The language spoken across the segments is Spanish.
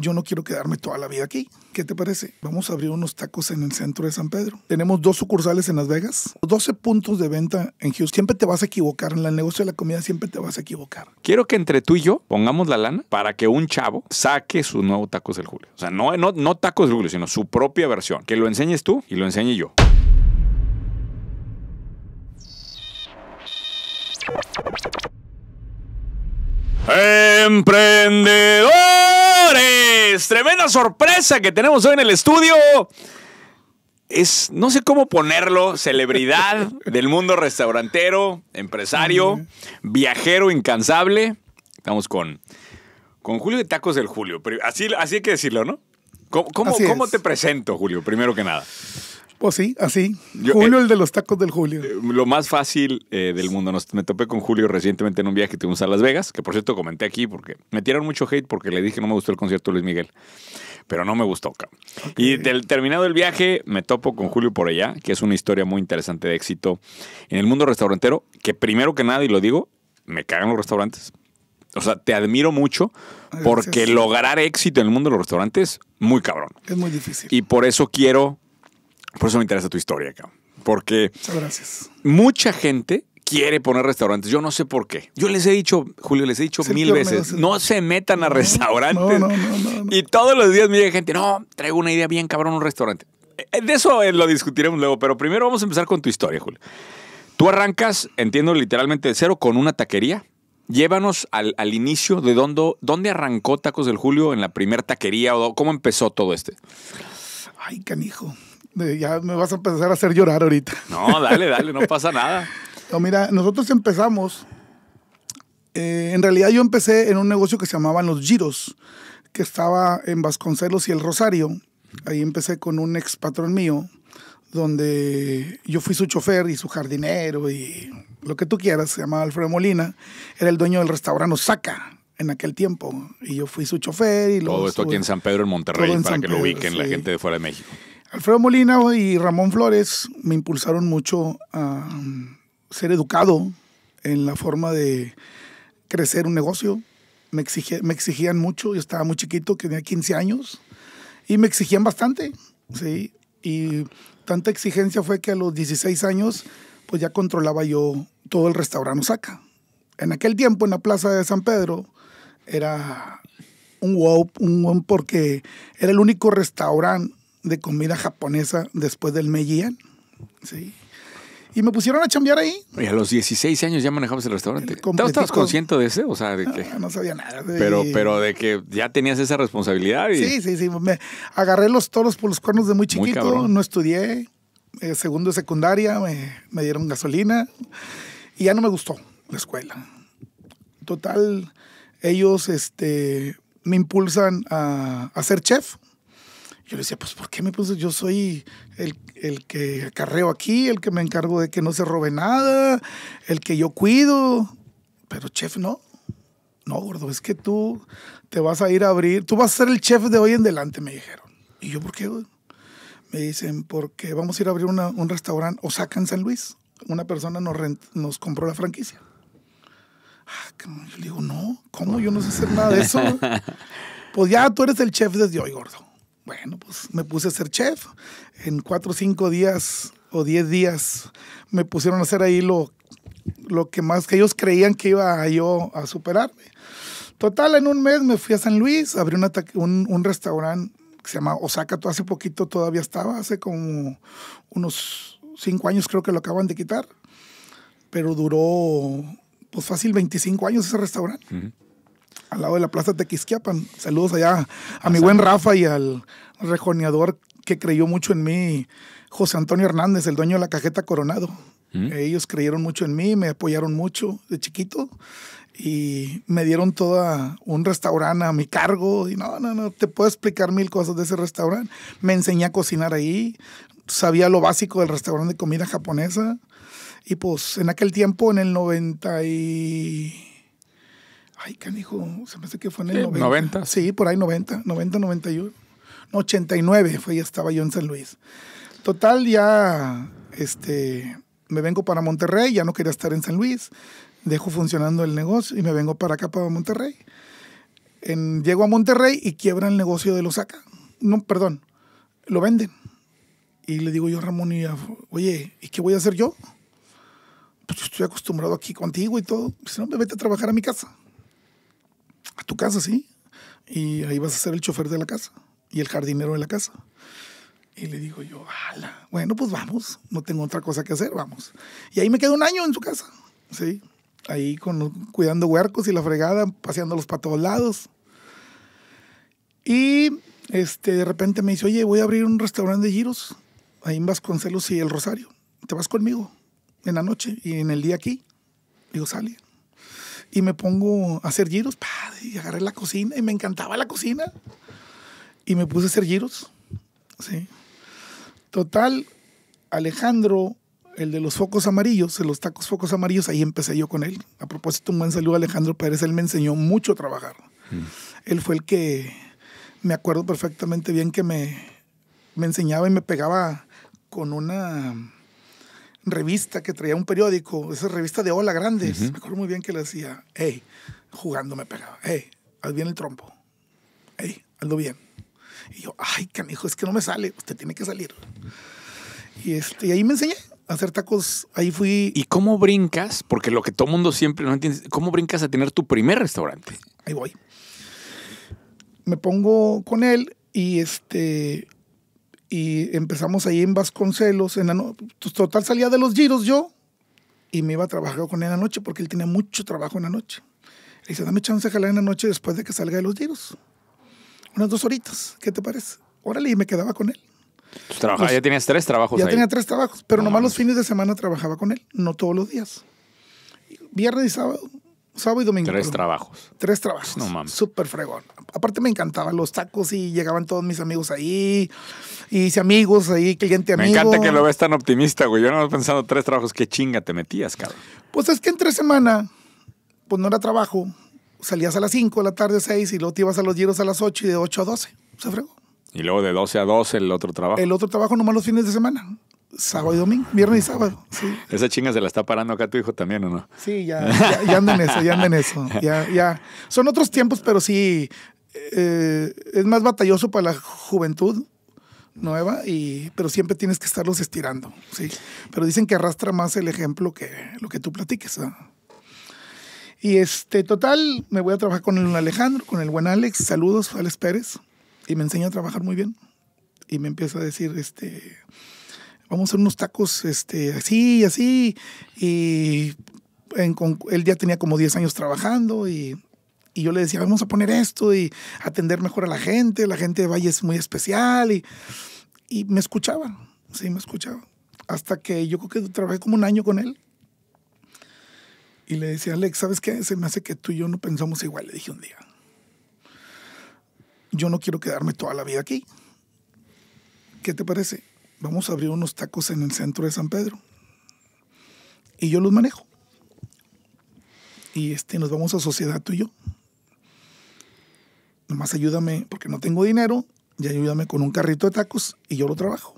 yo no quiero quedarme toda la vida aquí. ¿Qué te parece? Vamos a abrir unos tacos en el centro de San Pedro. Tenemos dos sucursales en Las Vegas, 12 puntos de venta en Houston. Siempre te vas a equivocar. En el negocio de la comida siempre te vas a equivocar. Quiero que entre tú y yo pongamos la lana para que un chavo saque su nuevo tacos del Julio. O sea, no, no, no tacos del Julio, sino su propia versión. Que lo enseñes tú y lo enseñe yo. Emprendedores, tremenda sorpresa que tenemos hoy en el estudio. Es, no sé cómo ponerlo, celebridad del mundo restaurantero, empresario, viajero incansable. Estamos con, con Julio de Tacos del Julio. Así, así hay que decirlo, ¿no? cómo, cómo te presento, Julio, primero que nada? Pues sí, así. Julio, eh, el de los tacos del Julio. Eh, lo más fácil eh, del mundo. me topé con Julio recientemente en un viaje que tuvimos a Las Vegas, que por cierto comenté aquí porque me tiraron mucho hate porque le dije que no me gustó el concierto de Luis Miguel. Pero no me gustó, Y del, terminado el viaje, me topo con Julio por allá, que es una historia muy interesante de éxito en el mundo restaurantero, que primero que nada, y lo digo, me cagan los restaurantes. O sea, te admiro mucho porque lograr éxito en el mundo de los restaurantes, muy cabrón. Es muy difícil. Y por eso quiero por eso me interesa tu historia, cabrón. Porque Gracias. mucha gente quiere poner restaurantes. Yo no sé por qué. Yo les he dicho, Julio, les he dicho mil veces, no se metan a restaurantes. y todos los días me gente, no, traigo una idea bien cabrón, un restaurante. Eh, eh, de eso eh, lo discutiremos luego, pero primero vamos a empezar con tu historia, Julio. Tú arrancas, entiendo literalmente de cero, con una taquería. Llévanos al, inicio de dónde, dónde arrancó Tacos del Julio en la primera taquería o cómo empezó todo este. Ay, canijo ya me vas a empezar a hacer llorar ahorita. No, dale, dale, no pasa nada. No, mira, nosotros empezamos. Eh, en realidad yo empecé en un negocio que se llamaba Los Giros, que estaba en Vasconcelos y el Rosario. Ahí empecé con un ex patrón mío, donde yo fui su chofer y su jardinero y lo que tú quieras. Se llamaba Alfredo Molina. Era el dueño del restaurante Osaka, en aquel tiempo. Y yo fui su chofer y Todo esto aquí en San Pedro, en Monterrey, para que lo ubiquen la gente de fuera de México. Alfredo Molina y Ramón Flores me impulsaron mucho a ser educado en la forma de crecer un negocio. Me, exigían, mucho, yo estaba muy chiquito, tenía 15 años, y me exigían bastante, ¿sí? Y tanta exigencia fue que a los 16 años, pues ya controlaba yo todo el restaurante Osaka. En aquel tiempo, en la plaza de San Pedro, era un wow, un wow, porque era el único restaurante de comida japonesa después del Mejía. Sí. Y me pusieron a chambear ahí. a los 16 años ya manejabas el restaurante. ¿Estabas consciente de eso? No, sabía nada. Pero, pero de que ya tenías esa responsabilidad. Sí, sí, sí. Me agarré los toros por los cuernos de muy chiquito. no estudié. Eh, segundo de secundaria me, dieron gasolina. Y ya no me gustó la escuela. Total, ellos este, me impulsan a, a ser chef. Yo le decía, pues, ¿por qué me puse? Yo soy el, que acarreo aquí, el que me encargo de que no se robe nada, el que yo cuido. Pero, chef, no. No, gordo, es que tú te vas a ir a abrir. Tú vas a ser el chef de hoy en adelante, me dijeron. ¿Y yo por qué? Me dicen, porque vamos a ir a abrir un restaurante Osaka en San Luis. Una persona nos, nos compró la franquicia. Ah, yo le digo, no, ¿cómo? Yo no sé hacer nada de eso. pues ya tú eres el chef desde hoy, gordo. Bueno, pues me puse a ser chef. En cuatro o cinco días o diez días me pusieron a hacer ahí lo, lo que más que ellos creían que iba yo a superarme. Total, en un mes me fui a San Luis, abrí un, un restaurante que se llama Osaka, todo hace poquito todavía estaba, hace como unos cinco años creo que lo acaban de quitar, pero duró pues fácil 25 años ese restaurante al lado de la Plaza Tequisquiapan. Saludos allá a, mi buen Rafa y al rejoneador que creyó mucho en mí, José Antonio Hernández, el dueño de la cajeta Coronado. Mm. Ellos creyeron mucho en mí, me apoyaron mucho de chiquito y me dieron toda un restaurante a mi cargo y no, no, no, te puedo explicar mil cosas de ese restaurante. Me enseñé a cocinar ahí, sabía lo básico del restaurante de comida japonesa y pues en aquel tiempo, en el 90 y... Ay, canijo, se me hace que fue en el 90. Sí, por ahí 90, 90, 91. No, 89 fue, ya estaba yo en San Luis. Total, ya este, me vengo para Monterrey, ya no quería estar en San Luis, dejo funcionando el negocio y me vengo para acá, para Monterrey. llego a Monterrey y quiebra el negocio de los acá. No, perdón, lo venden. Y le digo yo a Ramón, y oye, ¿y qué voy a hacer yo? Pues estoy acostumbrado aquí contigo y todo. Dice, no, me pues vete a trabajar a mi casa a tu casa, sí. Y ahí vas a ser el chofer de la casa y el jardinero de la casa. Y le digo yo, ala, bueno, pues vamos, no tengo otra cosa que hacer, vamos. Y ahí me quedo un año en su casa, ¿sí? Ahí con, cuidando huercos y la fregada, paseándolos para todos lados. Y este, de repente me dice, oye, voy a abrir un restaurante de giros, ahí con celos y El Rosario. ¿Te vas conmigo en la noche y en el día aquí? Digo, sale, y me pongo a hacer giros. Y agarré la cocina y me encantaba la cocina. Y me puse a hacer giros. Total, Alejandro, el de los focos amarillos, de los tacos focos amarillos, ahí empecé yo con él. A propósito, un buen saludo a Alejandro Pérez. Él me enseñó mucho a trabajar. Mm. Él fue el que me acuerdo perfectamente bien que me, me enseñaba y me pegaba con una revista que traía un periódico, esa revista de ola grandes. Me acuerdo muy bien que le decía, hey, jugando me pegaba, hey, haz bien el trompo, hey, hazlo bien. Y yo, ay, canijo, es que no me sale, usted tiene que salir. Y, este, y ahí me enseñé a hacer tacos, ahí fui. ¿Y cómo brincas? Porque lo que todo mundo siempre no entiende, ¿cómo brincas a tener tu primer restaurante? Ahí voy. Me pongo con él y este y empezamos ahí en Vasconcelos. En la pues, Total salía de los giros yo y me iba a trabajar con él en la noche porque él tenía mucho trabajo en la noche. Le dice, dame chance de jalar en la noche después de que salga de los giros. Unas dos horitas, ¿qué te parece? Órale, y me quedaba con él. Pues, trabajaba pues, ya tenías tres trabajos. Ya tenía tres trabajos, pero nomás los fines de semana trabajaba con él, no todos los días. Viernes y sábado sábado y domingo. Tres trabajos. Tres trabajos. No mames. Súper fregón. Aparte me encantaban los tacos y llegaban todos mis amigos ahí. Y hice amigos ahí, cliente amigo. Me encanta que lo ves tan optimista, güey. Yo no pensando tres trabajos, qué chinga te metías, cabrón. Pues es que en tres semanas, pues no era trabajo. Salías a las cinco de la tarde, seis, y luego te ibas a los giros a las ocho y de ocho a 12. Se fregó. Y luego de doce a doce el otro trabajo. El otro trabajo nomás los fines de semana. Sábado y domingo, viernes y sábado. Esa chinga se la está parando acá tu hijo también, ¿o no? Sí, ya, ya, ya eso, ya anda eso. Son otros tiempos, pero sí eh, es más batalloso para la juventud nueva, y, pero siempre tienes que estarlos estirando. ¿sí? Pero dicen que arrastra más el ejemplo que lo que tú platiques. Y este, total, me voy a trabajar con el Alejandro, con el buen Alex. Saludos, Alex Pérez. Y me enseña a trabajar muy bien. Y me empieza a decir, este vamos a hacer unos tacos este, así, así. Y él ya tenía como 10 años trabajando y, yo le decía, vamos a poner esto y atender mejor a la gente, la gente de Valle es muy especial y, y me escuchaba, sí, me escuchaba. Hasta que yo creo que trabajé como un año con él. Y le decía, Alex, ¿sabes qué? Se me hace que tú y yo no pensamos igual, le dije un día. Yo no quiero quedarme toda la vida aquí. ¿Qué te parece? vamos a abrir unos tacos en el centro de San Pedro. Y yo los manejo. Y este, nos vamos a sociedad tú y yo. Nomás ayúdame, porque no tengo dinero, y ayúdame con un carrito de tacos y yo lo trabajo.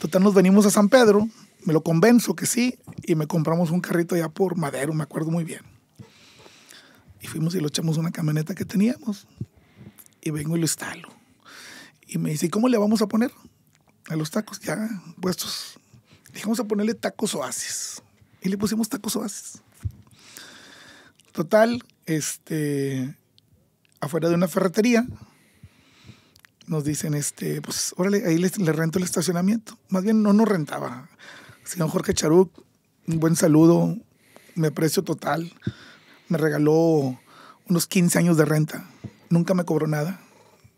Total, nos venimos a San Pedro, me lo convenzo que sí, y me compramos un carrito ya por madero, me acuerdo muy bien. Y fuimos y lo echamos una camioneta que teníamos. Y vengo y lo instalo. Y me dice, ¿y cómo le vamos a poner? a los tacos ya puestos. Dijimos a ponerle tacos oasis. Y le pusimos tacos oasis. Total, este, afuera de una ferretería, nos dicen, este, pues, órale, ahí le rento el estacionamiento. Más bien no nos rentaba. Señor Jorge Charú un buen saludo, me aprecio total. Me regaló unos 15 años de renta. Nunca me cobró nada.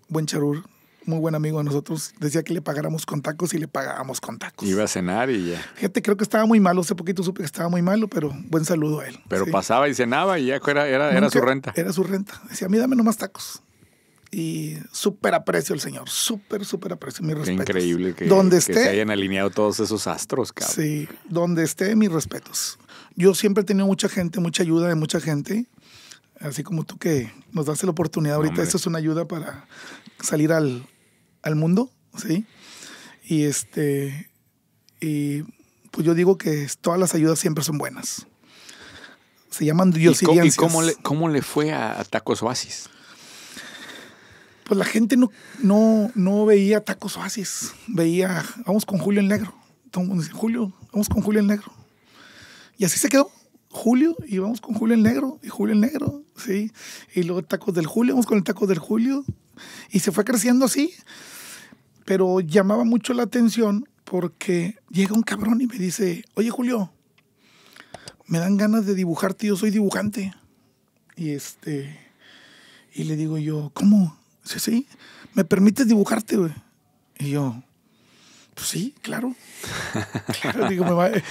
Buen Charur, muy buen amigo de nosotros, decía que le pagáramos con tacos y le pagábamos con tacos. Iba a cenar y ya. Fíjate, creo que estaba muy malo, hace poquito supe que estaba muy malo, pero buen saludo a él. Pero pasaba y cenaba y ya era, era, su renta. Era su renta. Decía, a mí dame nomás tacos. Y súper aprecio al señor, súper, súper aprecio. Mis Qué increíble que, se hayan alineado todos esos astros, cabrón. Sí, donde esté, mis respetos. Yo siempre he tenido mucha gente, mucha ayuda de mucha gente así como tú que nos das la oportunidad ahorita, esto es una ayuda para salir al, al mundo, ¿sí? Y este, y pues yo digo que todas las ayudas siempre son buenas. Se llaman dios ¿Y, cómo, cómo, le, fue a, Tacos Oasis? Pues la gente no, no, no veía Tacos Oasis, veía, vamos con Julio el Negro. Julio, vamos con Julio el Negro. Y así se quedó. Julio, y vamos con Julio el Negro, y Julio el Negro, ¿sí? Y luego tacos del Julio, vamos con el taco del Julio. Y se fue creciendo así pero llamaba mucho la atención porque llega un cabrón y me dice, oye Julio, me dan ganas de dibujarte, yo soy dibujante. Y este, y le digo yo, ¿cómo? Sí, ¿me permites dibujarte, güey? Y yo, pues sí, claro. claro digo, me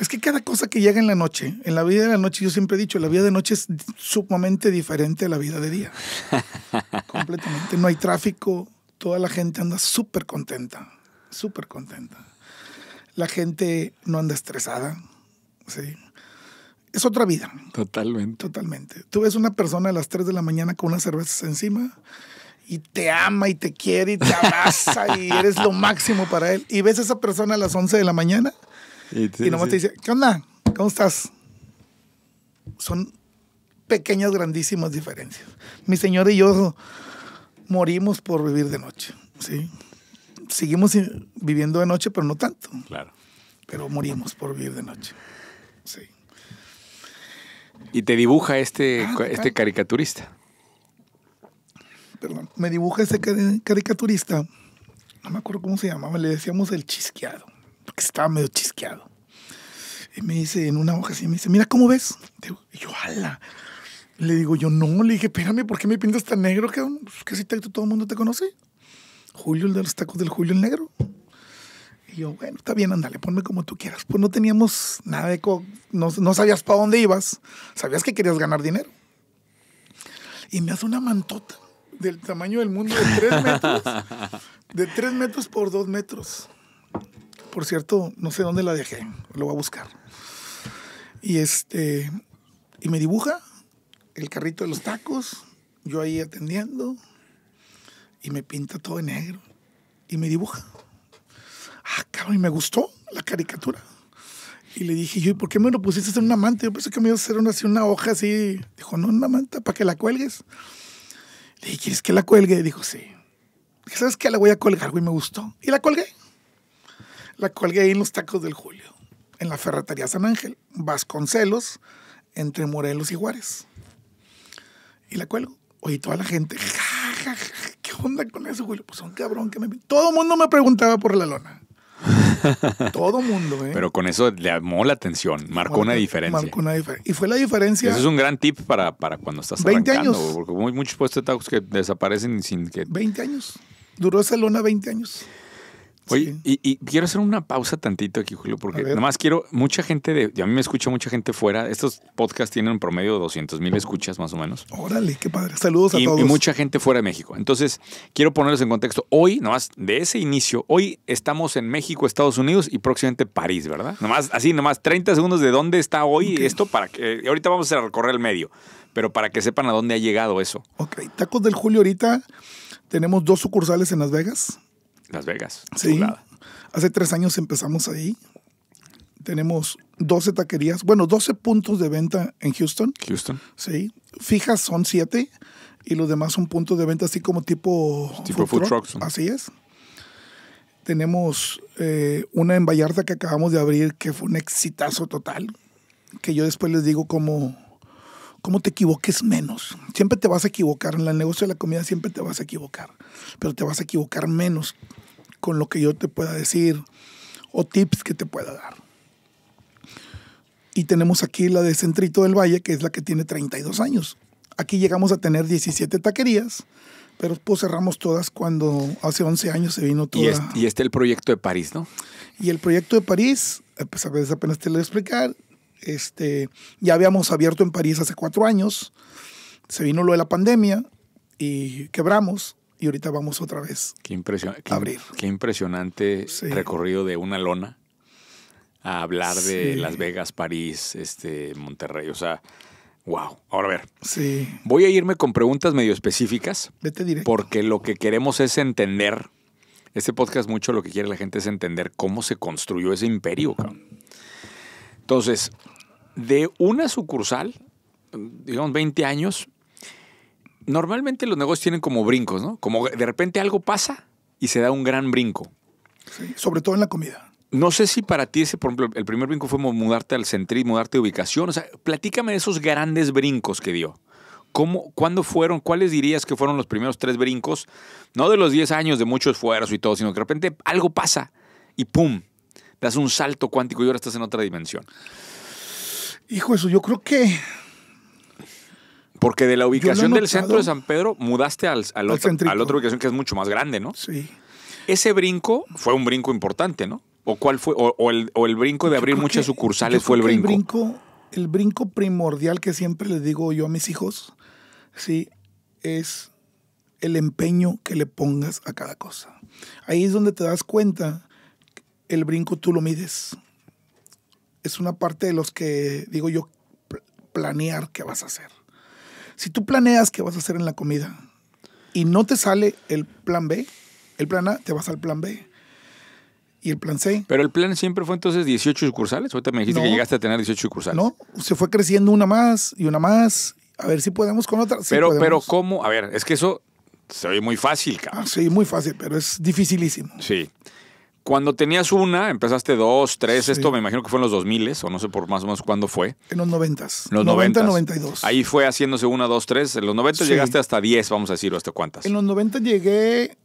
Es que cada cosa que llega en la noche, en la vida de la noche, yo siempre he dicho, la vida de noche es sumamente diferente a la vida de día. Completamente. No hay tráfico, toda la gente anda súper contenta, súper contenta. La gente no anda estresada, ¿sí? Es otra vida. Totalmente. Totalmente. Tú ves una persona a las 3 de la mañana con una cerveza encima y te ama y te quiere y te abraza y eres lo máximo para él. Y ves a esa persona a las 11 de la mañana y, no te dice, ¿qué onda? ¿Cómo estás? Son pequeñas, grandísimas diferencias. Mi señor y yo morimos por vivir de noche, ¿sí? Seguimos viviendo de noche, pero no tanto. Claro. Pero morimos por vivir de noche, sí. ¿Y te dibuja este, ah, ah. este caricaturista? Perdón, me dibuja este caricaturista, no me acuerdo cómo se llamaba, le decíamos el chisqueado, porque estaba medio chisqueado. Y me dice en una hoja así, me dice, mira cómo ves. Y yo, ala. Le digo yo, no, le dije, espérame, ¿por qué me pintas tan negro? Que, pues que si todo el mundo te conoce. Julio, el de los tacos del Julio el negro. Y yo, bueno, está bien, ándale, ponme como tú quieras. Pues no teníamos nada de... Co no, no sabías para dónde ibas. Sabías que querías ganar dinero. Y me hace una mantota del tamaño del mundo de tres metros. de tres metros por dos metros. Por cierto, no sé dónde la dejé. Lo voy a buscar. Y este... Y me dibuja el carrito de los tacos, yo ahí atendiendo, y me pinta todo en negro, y me dibuja. Ah, cabrón, y me gustó la caricatura. Y le dije yo, ¿y por qué me lo pusiste en una manta? Yo pensé que me iba a hacer una, así, una hoja así. Dijo, no, una manta, para que la cuelgues. Le dije, ¿quieres que la cuelgue? Dijo, sí. ¿sabes qué? La voy a colgar, güey, me gustó. Y la colgué. La colgué ahí en los tacos del Julio, en la ferretería San Ángel, Vasconcelos, entre Morelos y Juárez y la cuelgo. Oye, toda la gente, ¿qué onda con eso, güey? Pues son cabrón que me... Todo el mundo me preguntaba por la lona. Todo mundo, ¿eh? Pero con eso le llamó la atención, marcó una diferencia. Marcó una diferencia. Y fue la diferencia. Eso es un gran tip para, para cuando estás 20 arrancando, Porque hay muchos puestos de tacos que desaparecen sin que. 20 años. Duró esa lona 20 años. Oye, y, quiero hacer una pausa tantito aquí, Julio, porque nomás quiero, mucha gente de, a mí me escucha mucha gente fuera, estos podcasts tienen un promedio de 200 mil escuchas más o menos. Órale, qué padre, saludos a todos. Y mucha gente fuera de México. Entonces, quiero ponerlos en contexto, hoy, nomás de ese inicio, hoy estamos en México, Estados Unidos y próximamente París, ¿verdad? Nomás, así, nomás 30 segundos de dónde está hoy esto para que, eh, ahorita vamos a recorrer el medio, pero para que sepan a dónde ha llegado eso. Ok, tacos del Julio ahorita, tenemos dos sucursales en Las Vegas las Vegas. Sí. Hace tres años empezamos ahí. Tenemos 12 taquerías, bueno, 12 puntos de venta en Houston. Houston. Sí. Fijas son siete y los demás son puntos de venta así como tipo... Tipo food, trucks. Así es. Tenemos eh, una en Vallarta que acabamos de abrir que fue un exitazo total, que yo después les digo cómo, cómo te equivoques menos. Siempre te vas a equivocar, en el negocio de la comida siempre te vas a equivocar, pero te vas a equivocar menos con lo que yo te pueda decir o tips que te pueda dar. Y tenemos aquí la de Centrito del Valle, que es la que tiene 32 años. Aquí llegamos a tener 17 taquerías, pero pues cerramos todas cuando hace 11 años se vino toda. Y, este, el proyecto de París, ¿no? Y el proyecto de París, pues a veces apenas te lo voy a explicar, este, ya habíamos abierto en París hace cuatro años, se vino lo de la pandemia y quebramos y ahorita vamos otra vez qué impresion qué, abrir. Qué impresionante recorrido de una lona a hablar de Las Vegas, París, este, Monterrey, o sea, wow. Ahora a ver, sí. voy a irme con preguntas medio específicas, Vete porque lo que queremos es entender, este podcast mucho lo que quiere la gente es entender cómo se construyó ese imperio, cabrón. Entonces, de una sucursal, digamos 20 años, normalmente los negocios tienen como brincos, ¿no? Como de repente algo pasa y se da un gran brinco. Sí, sobre todo en la comida. No sé si para ti ese, por ejemplo, el primer brinco fue mudarte al centri, mudarte de ubicación. O sea, platícame de esos grandes brincos que dio. ¿Cómo, ¿Cuándo fueron? ¿Cuáles dirías que fueron los primeros tres brincos? No de los 10 años de muchos esfuerzo y todo, sino que de repente algo pasa y ¡pum! te un salto cuántico y ahora estás en otra dimensión. Hijo, eso yo creo que. Porque de la ubicación del centro de San Pedro mudaste al, al, al otro, a la ubicación que es mucho más grande, ¿no? Sí. Ese brinco fue un brinco importante, ¿no? ¿O cuál fue? ¿O, el, brinco de abrir muchas sucursales fue el brinco? el brinco? primordial que siempre les digo yo a mis hijos, sí, es el empeño que le pongas a cada cosa. Ahí es donde te das cuenta el brinco tú lo mides. Es una parte de los que, digo yo, planear qué vas a hacer. Si tú planeas qué vas a hacer en la comida y no te sale el plan B, el plan A, te vas al plan B y el plan C. Pero el plan siempre fue entonces 18 sucursales. Ahorita me dijiste que llegaste a tener 18 sucursales. No, se fue creciendo una más y una más. A ver si podemos con otra. pero, pero, ¿cómo? A ver, es que eso se oye muy fácil, cabrón. Ah, sí, muy fácil, pero es dificilísimo. Sí. Cuando tenías una, empezaste dos, tres, esto me imagino que fue en los 2000 o no sé por más o menos cuándo fue. En los 90. En los 90, 92. Ahí fue haciéndose una, dos, tres. En los 90 llegaste hasta 10, vamos a decir, hasta cuántas. En los 90 llegué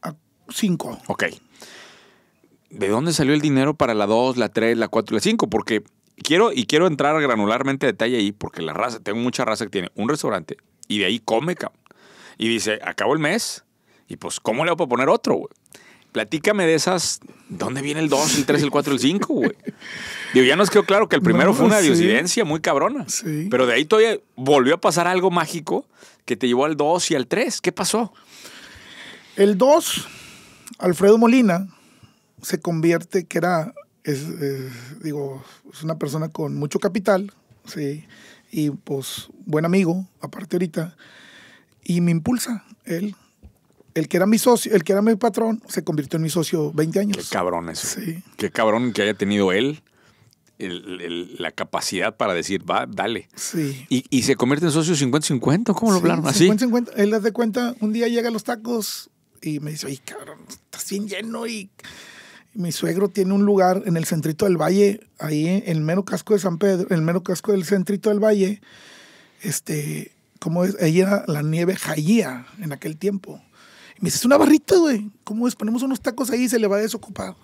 a cinco. Ok. ¿De dónde salió el dinero para la dos, la tres, la cuatro y la cinco? Porque quiero y quiero entrar granularmente a detalle ahí, porque la raza, tengo mucha raza que tiene un restaurante y de ahí come, Y dice, acabo el mes y pues, ¿cómo le voy a poner otro, güey? platícame de esas, ¿dónde viene el 2, el 3, el 4, el 5, güey? Digo, ya nos quedó claro que el primero fue una disidencia muy cabrona. Sí. Pero de ahí todavía volvió a pasar algo mágico que te llevó al 2 y al 3. ¿Qué pasó? El 2, Alfredo Molina, se convierte, que era, digo, es una persona con mucho capital, sí, y pues buen amigo, aparte ahorita, y me impulsa él el que era mi socio, el que era mi patrón, se convirtió en mi socio 20 años. Qué cabrón eso. Sí. Qué cabrón que haya tenido él la capacidad para decir, va, dale. Sí. Y, se convierte en socio 50-50, ¿cómo lo hablaron así? 50-50. Él les de cuenta, un día llega a los tacos y me dice, ay, cabrón, estás bien lleno y... Mi suegro tiene un lugar en el centrito del valle, ahí en el mero casco de San Pedro, en el mero casco del centrito del valle. Este, como es, la nieve jaía en aquel tiempo me dice, es una barrita, güey. ¿Cómo es? Ponemos unos tacos ahí y se le va a desocupar.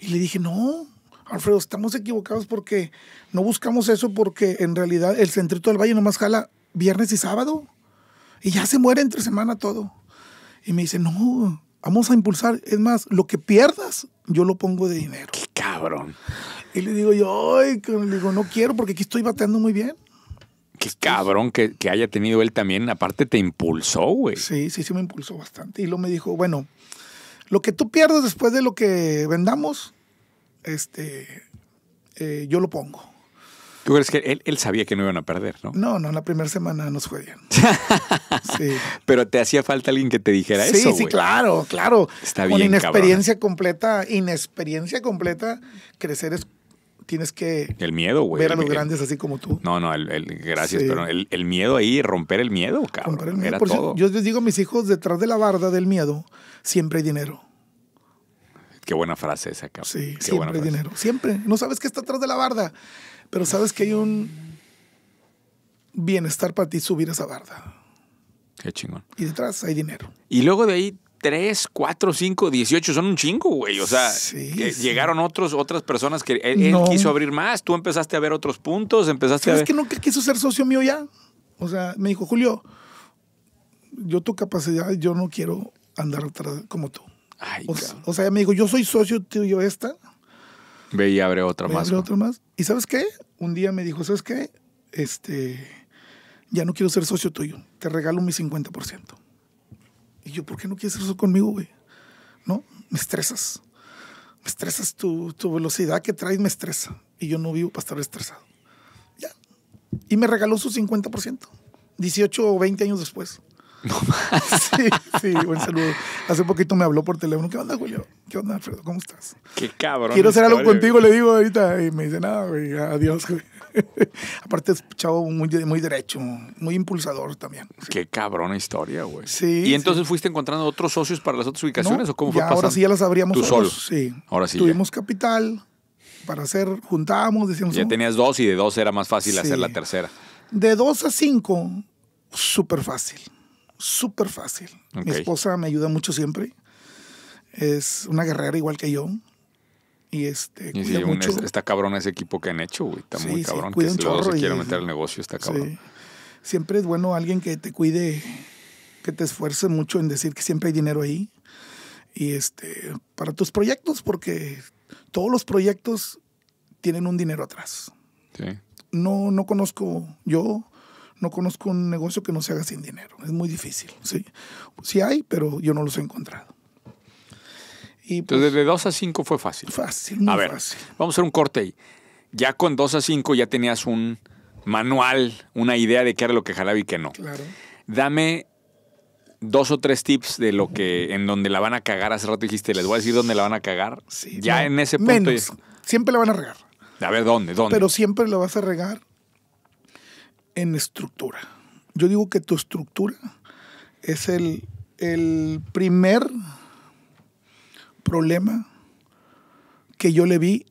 Y le dije, no, Alfredo, estamos equivocados porque no buscamos eso porque en realidad el centrito del valle nomás jala viernes y sábado. Y ya se muere entre semana todo. Y me dice, no, vamos a impulsar. Es más, lo que pierdas, yo lo pongo de dinero. ¡Qué cabrón! Y le digo yo, digo, no quiero porque aquí estoy bateando muy bien. Qué pues, pues. cabrón que, haya tenido él también. Aparte, te impulsó, güey. Sí, sí, sí, me impulsó bastante. Y luego me dijo, bueno, lo que tú pierdas después de lo que vendamos, este, eh, yo lo pongo. ¿Tú crees que él, sabía que no iban a perder, no? No, no, en la primera semana nos fue bien. Pero te hacía falta alguien que te dijera eso, eso. Sí, sí, claro, claro. Está bien. Con inexperiencia completa, inexperiencia completa, crecer es tienes que el miedo, güey. ver a los grandes así como tú. No, no, gracias, pero el, miedo ahí, romper el miedo, cabrón. Romper yo les digo a mis hijos, detrás de la barda del miedo, siempre hay dinero. Qué buena frase esa, cabrón. Sí, siempre hay dinero. Siempre. No sabes qué está atrás de la barda, pero sabes que hay un bienestar para ti subir esa barda. Qué chingón. Y detrás hay dinero. Y luego de ahí 3, 4, 5, 18, son un chingo, güey. O sea, llegaron otros, otras personas que eh, él, quiso abrir más, tú empezaste a ver otros puntos, empezaste a ver... que nunca quiso ser socio mío ya? O sea, me dijo, Julio, yo tu capacidad, yo no quiero andar atrás como tú. o, sea, o, me dijo, yo soy socio tuyo esta. Ve y abre otra más. Abre otra más. ¿Y sabes qué? Un día me dijo, ¿sabes qué? Este, ya no quiero ser socio tuyo, te regalo mi 50%. Y yo, ¿por qué no quieres hacer eso conmigo, güey? No, me estresas. Me estresas, tu, velocidad que traes me estresa. Y yo no vivo para estar estresado. Ya. Y me regaló su 50%, 18 o 20 años después. No más. Sí, sí, buen saludo. Hace poquito me habló por teléfono. ¿Qué onda, güey? ¿Qué onda, Alfredo? ¿Cómo estás? Qué cabrón. Quiero hacer algo contigo, le digo ahorita. Y me dice, nada, güey, adiós, güey. Aparte, es chavo muy, muy derecho, muy impulsador también. Qué cabrona historia, güey. Sí. ¿Y entonces fuiste encontrando otros socios para las otras ubicaciones o cómo fue Ahora sí ya las abríamos Tú Sí. Ahora sí. Tuvimos capital para hacer, juntábamos, decíamos. Ya uh". tenías dos y de dos era más fácil hacer la tercera. De dos a cinco, súper fácil. Súper fácil. Mi esposa me ayuda mucho siempre. Es una guerrera igual que yo. Y este, está cabrón ese equipo que han hecho, güey. Está muy cabrón. que meter el negocio, está cabrón. Siempre es bueno alguien que te cuide, que te esfuerce mucho en decir que siempre hay dinero ahí. Y este, para tus proyectos, porque todos los proyectos tienen un dinero atrás. No, no conozco yo no conozco un negocio que no se haga sin dinero. Es muy difícil, ¿sí? Sí hay, pero yo no los he encontrado. Entonces, pues de 2 a 5 fue fácil. Fácil, muy a fácil. Vamos a hacer un corte ahí. Ya con 2 a 5 ya tenías un manual, una idea de qué era lo que jalaba y qué no. Claro. Dame dos o tres tips de lo que en donde la van a cagar. Hace rato dijiste, les voy a decir dónde la van a cagar. Sí, ya en ese punto. Siempre la van a regar. A ver, ¿dónde? ¿Dónde? Pero siempre la vas a regar en estructura. Yo digo que tu estructura es el, el primer problema que yo le vi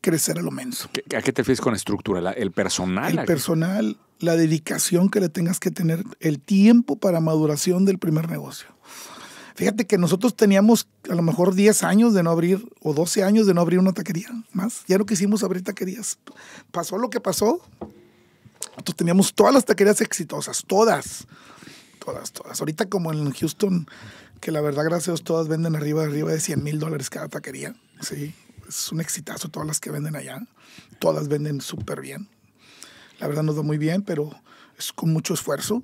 crecer a lo menos ¿A qué te refieres con estructura? ¿El personal? El personal, la dedicación que le tengas que tener, el tiempo para maduración del primer negocio. Fíjate que nosotros teníamos a lo mejor 10 años de no abrir o 12 años de no abrir una taquería más. Ya no quisimos abrir taquerías. Pasó lo que pasó. Nosotros teníamos todas las taquerías exitosas, todas. Todas, todas. Ahorita como en Houston que la verdad, gracias a Dios, todas venden arriba, arriba de 100 mil dólares cada taquería. Sí, es un exitazo todas las que venden allá. Todas venden súper bien. La verdad nos va muy bien, pero es con mucho esfuerzo.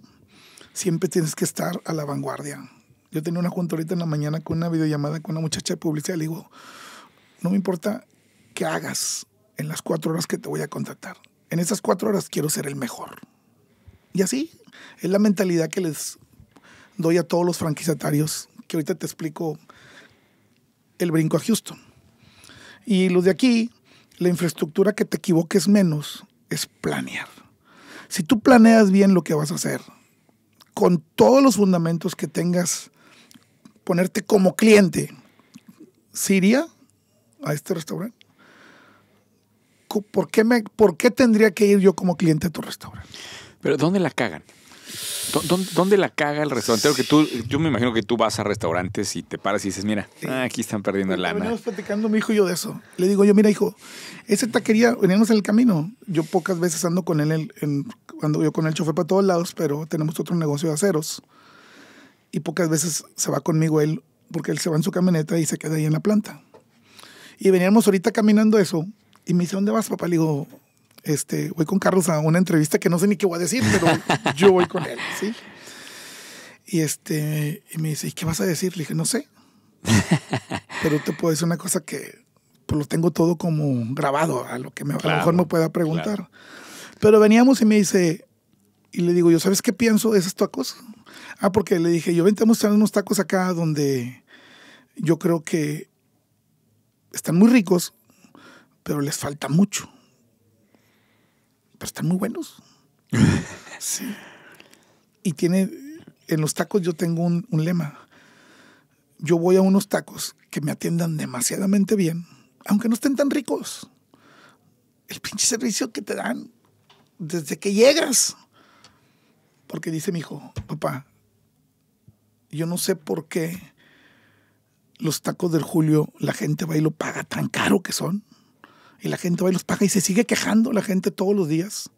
Siempre tienes que estar a la vanguardia. Yo tenía una junta ahorita en la mañana con una videollamada con una muchacha de publicidad. Le digo, no me importa qué hagas en las cuatro horas que te voy a contratar. En esas cuatro horas quiero ser el mejor. Y así es la mentalidad que les doy a todos los franquiciatarios que ahorita te explico el brinco a Houston. Y los de aquí, la infraestructura que te equivoques menos es planear. Si tú planeas bien lo que vas a hacer, con todos los fundamentos que tengas, ponerte como cliente, Siria a este restaurante? ¿Por qué, me, ¿Por qué tendría que ir yo como cliente a tu restaurante? Pero ¿dónde la cagan? ¿Dónde, la caga el restaurantero? Que tú, yo me imagino que tú vas a restaurantes y te paras y dices, mira, ah, aquí están perdiendo el lana. Veníamos platicando mi hijo y yo de eso. Le digo yo, mira, hijo, ese taquería, veníamos en el camino. Yo pocas veces ando con él, cuando yo con el chofer para todos lados, pero tenemos otro negocio de aceros. Y pocas veces se va conmigo él, porque él se va en su camioneta y se queda ahí en la planta. Y veníamos ahorita caminando eso. Y me dice, ¿dónde vas, papá? Le digo, este, voy con Carlos a una entrevista que no sé ni qué voy a decir, pero yo voy con él, ¿sí? Y, este, y me dice, ¿y qué vas a decir? Le dije, no sé. pero te puedo decir una cosa que pues, lo tengo todo como grabado, a lo que a lo mejor me pueda preguntar. Pero veníamos y me dice, y le digo, yo, ¿sabes qué pienso de esos tacos? Ah, porque le dije, yo vente a mostrar unos tacos acá donde yo creo que están muy ricos, pero les falta mucho pero están muy buenos. sí. Y tiene, en los tacos yo tengo un, un lema. Yo voy a unos tacos que me atiendan demasiadamente bien, aunque no estén tan ricos. El pinche servicio que te dan desde que llegas. Porque dice mi hijo, papá, yo no sé por qué los tacos del Julio la gente va y lo paga tan caro que son. Y la gente va y los paga y se sigue quejando la gente todos los días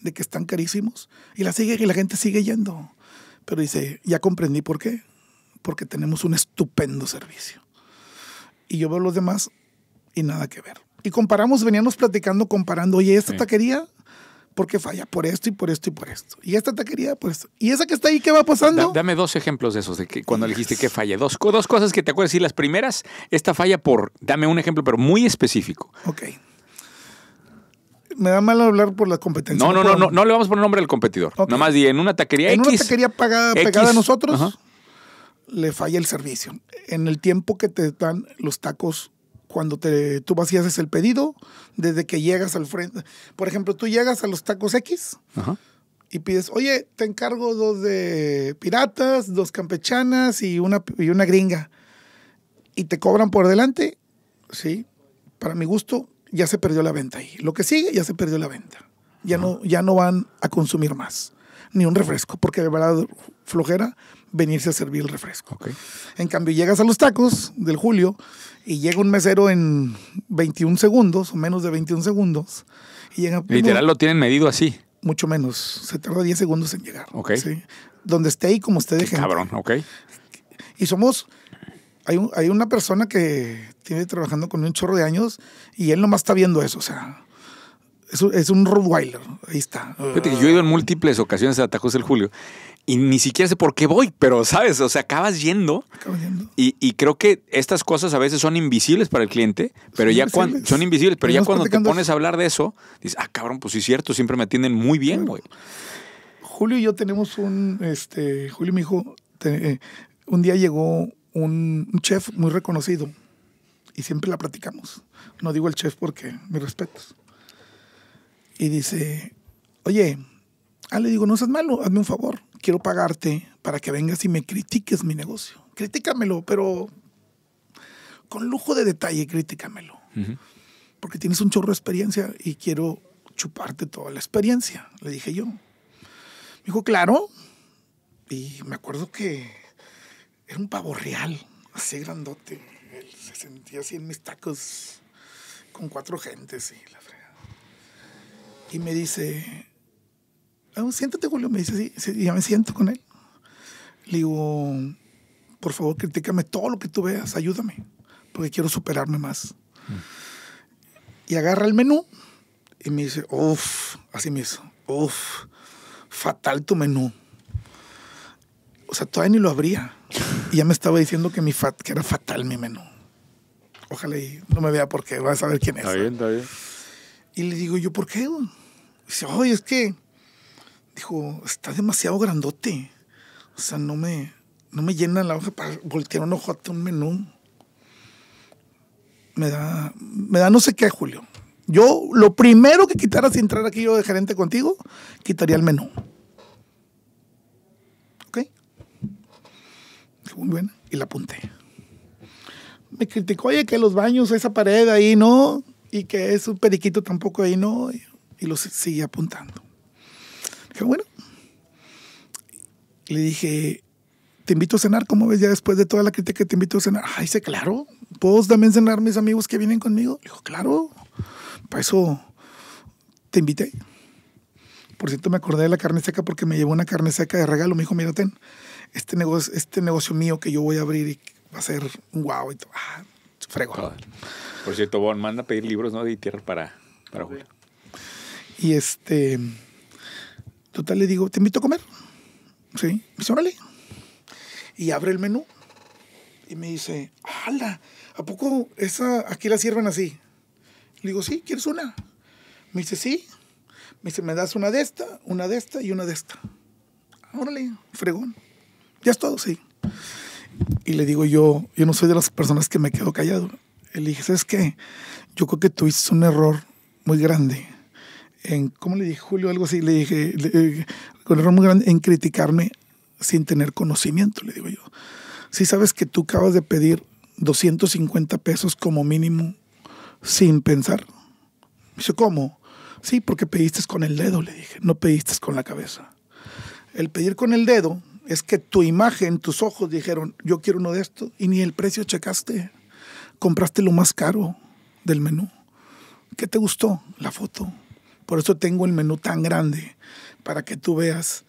de que están carísimos. Y la, sigue, y la gente sigue yendo. Pero dice, ya comprendí por qué. Porque tenemos un estupendo servicio. Y yo veo los demás y nada que ver. Y comparamos, veníamos platicando, comparando, oye, esta taquería porque falla por esto y por esto y por esto. Y esta taquería por esto. Y esa que está ahí, ¿qué va pasando? dame dos ejemplos de esos, de que cuando dijiste elegiste que falla. Dos, cosas que te acuerdas. Y las primeras, esta falla por, dame un ejemplo, pero muy específico. Ok. Me da mal hablar por la competencia. No, no, no, no, le vamos a poner nombre al competidor. Nomás di, en una taquería X. En una taquería pagada, pegada a nosotros, le falla el servicio. En el tiempo que te dan los tacos cuando te, tú vas y haces el pedido, desde que llegas al frente. Por ejemplo, tú llegas a los tacos X y pides, oye, te encargo dos de piratas, dos campechanas y una, y una gringa. Y te cobran por delante, ¿sí? Para mi gusto, ya se perdió la venta ahí. Lo que sigue, ya se perdió la venta. Ya, no, ya no van a consumir más ni un refresco, porque de verdad flojera venirse a servir el refresco. Okay. En cambio, llegas a los tacos del Julio y llega un mesero en 21 segundos, o menos de 21 segundos. Y Literal lo tienen medido así. Mucho menos, se tarda 10 segundos en llegar. Ok. Donde esté ahí, como esté de Cabrón, ok. Y somos, hay, hay una persona que tiene trabajando con un chorro de años y él nomás está viendo eso, o sea. Es un, es un Rottweiler, ahí está. Fíjate que yo he ido en múltiples ocasiones a Tacos el Julio y ni siquiera sé por qué voy, pero sabes, o sea, acabas yendo. Y, creo que estas cosas a veces son invisibles para el cliente, pero ya cuando son invisibles, pero ya cuando te pones a hablar de eso, dices, ah, cabrón, pues sí es cierto, siempre me atienden muy bien, güey. Julio y yo tenemos un, este, Julio mi hijo, eh, un día llegó un, chef muy reconocido y siempre la platicamos. No digo el chef porque me respetas Y dice, oye, ah, le digo, no seas malo, hazme un favor quiero pagarte para que vengas y me critiques mi negocio. Critícamelo, pero con lujo de detalle, critícamelo. Porque tienes un chorro de experiencia y quiero chuparte toda la experiencia, le dije yo. Me dijo, claro. Y me acuerdo que era un pavo real, así grandote. Él se sentía así en mis tacos con cuatro gentes y la Y me dice, siéntate, Julio. Me dice, sí, ya me siento con él. Le digo, por favor, critícame todo lo que tú veas, ayúdame, porque quiero superarme más. Mm. Y agarra el menú y me dice, uff, así me hizo, uff, fatal tu menú. O sea, todavía ni lo abría. Y ya me estaba diciendo que, mi fat, que era fatal mi menú. Ojalá no me vea porque va a saber quién es. está Y le digo yo, ¿por qué? Y dice, oye, es que dijo, está demasiado grandote. O sea, no me, no me llena la hoja para voltear un ojo a un menú. Me da, me da no sé qué, Julio. Yo lo primero que quitaras si entrar aquí yo de gerente contigo, quitaría el menú. ¿Ok? Muy bueno. Y la apunté. Me criticó, oye, que los baños, esa pared ahí no, y que es un periquito tampoco ahí no, y, lo los seguí apuntando bueno. Le dije, te invito a cenar, ¿cómo ves? Ya después de toda la crítica te invito a cenar. ahí dice, claro, ¿puedo también cenar mis amigos que vienen conmigo? Le claro, para eso te invité. Por cierto, me acordé de la carne seca porque me llevó una carne seca de regalo. Me dijo, mira, ten, este negocio, este negocio mío que yo voy a abrir y va a ser un wow y todo. Ah, frego. Por cierto, Bon, manda a pedir libros, ¿no? De tierra para, para Y este... Total, le digo, te invito a comer. Sí, me dice, órale. Y abre el menú y me dice, ¡hala! ¿A poco esa aquí la sirven así? Le digo, sí, ¿quieres una? Me dice, sí. Me dice, me das una de esta, una de esta y una de esta. Órale, fregón. Ya es todo, sí. Y le digo yo, yo no soy de las personas que me quedo callado. Le dije, ¿sabes qué? Yo creo que hiciste un error muy grande en, ¿cómo le dije Julio? Algo así, le dije, eh, con error muy grande, en criticarme sin tener conocimiento, le digo yo. Si sabes que tú acabas de pedir 250 pesos como mínimo sin pensar. dice, ¿cómo? Sí, porque pediste con el dedo, le dije, no pediste con la cabeza. El pedir con el dedo es que tu imagen, tus ojos dijeron, yo quiero uno de esto, y ni el precio checaste. Compraste lo más caro del menú. ¿Qué te gustó? La foto por eso tengo el menú tan grande, para que tú veas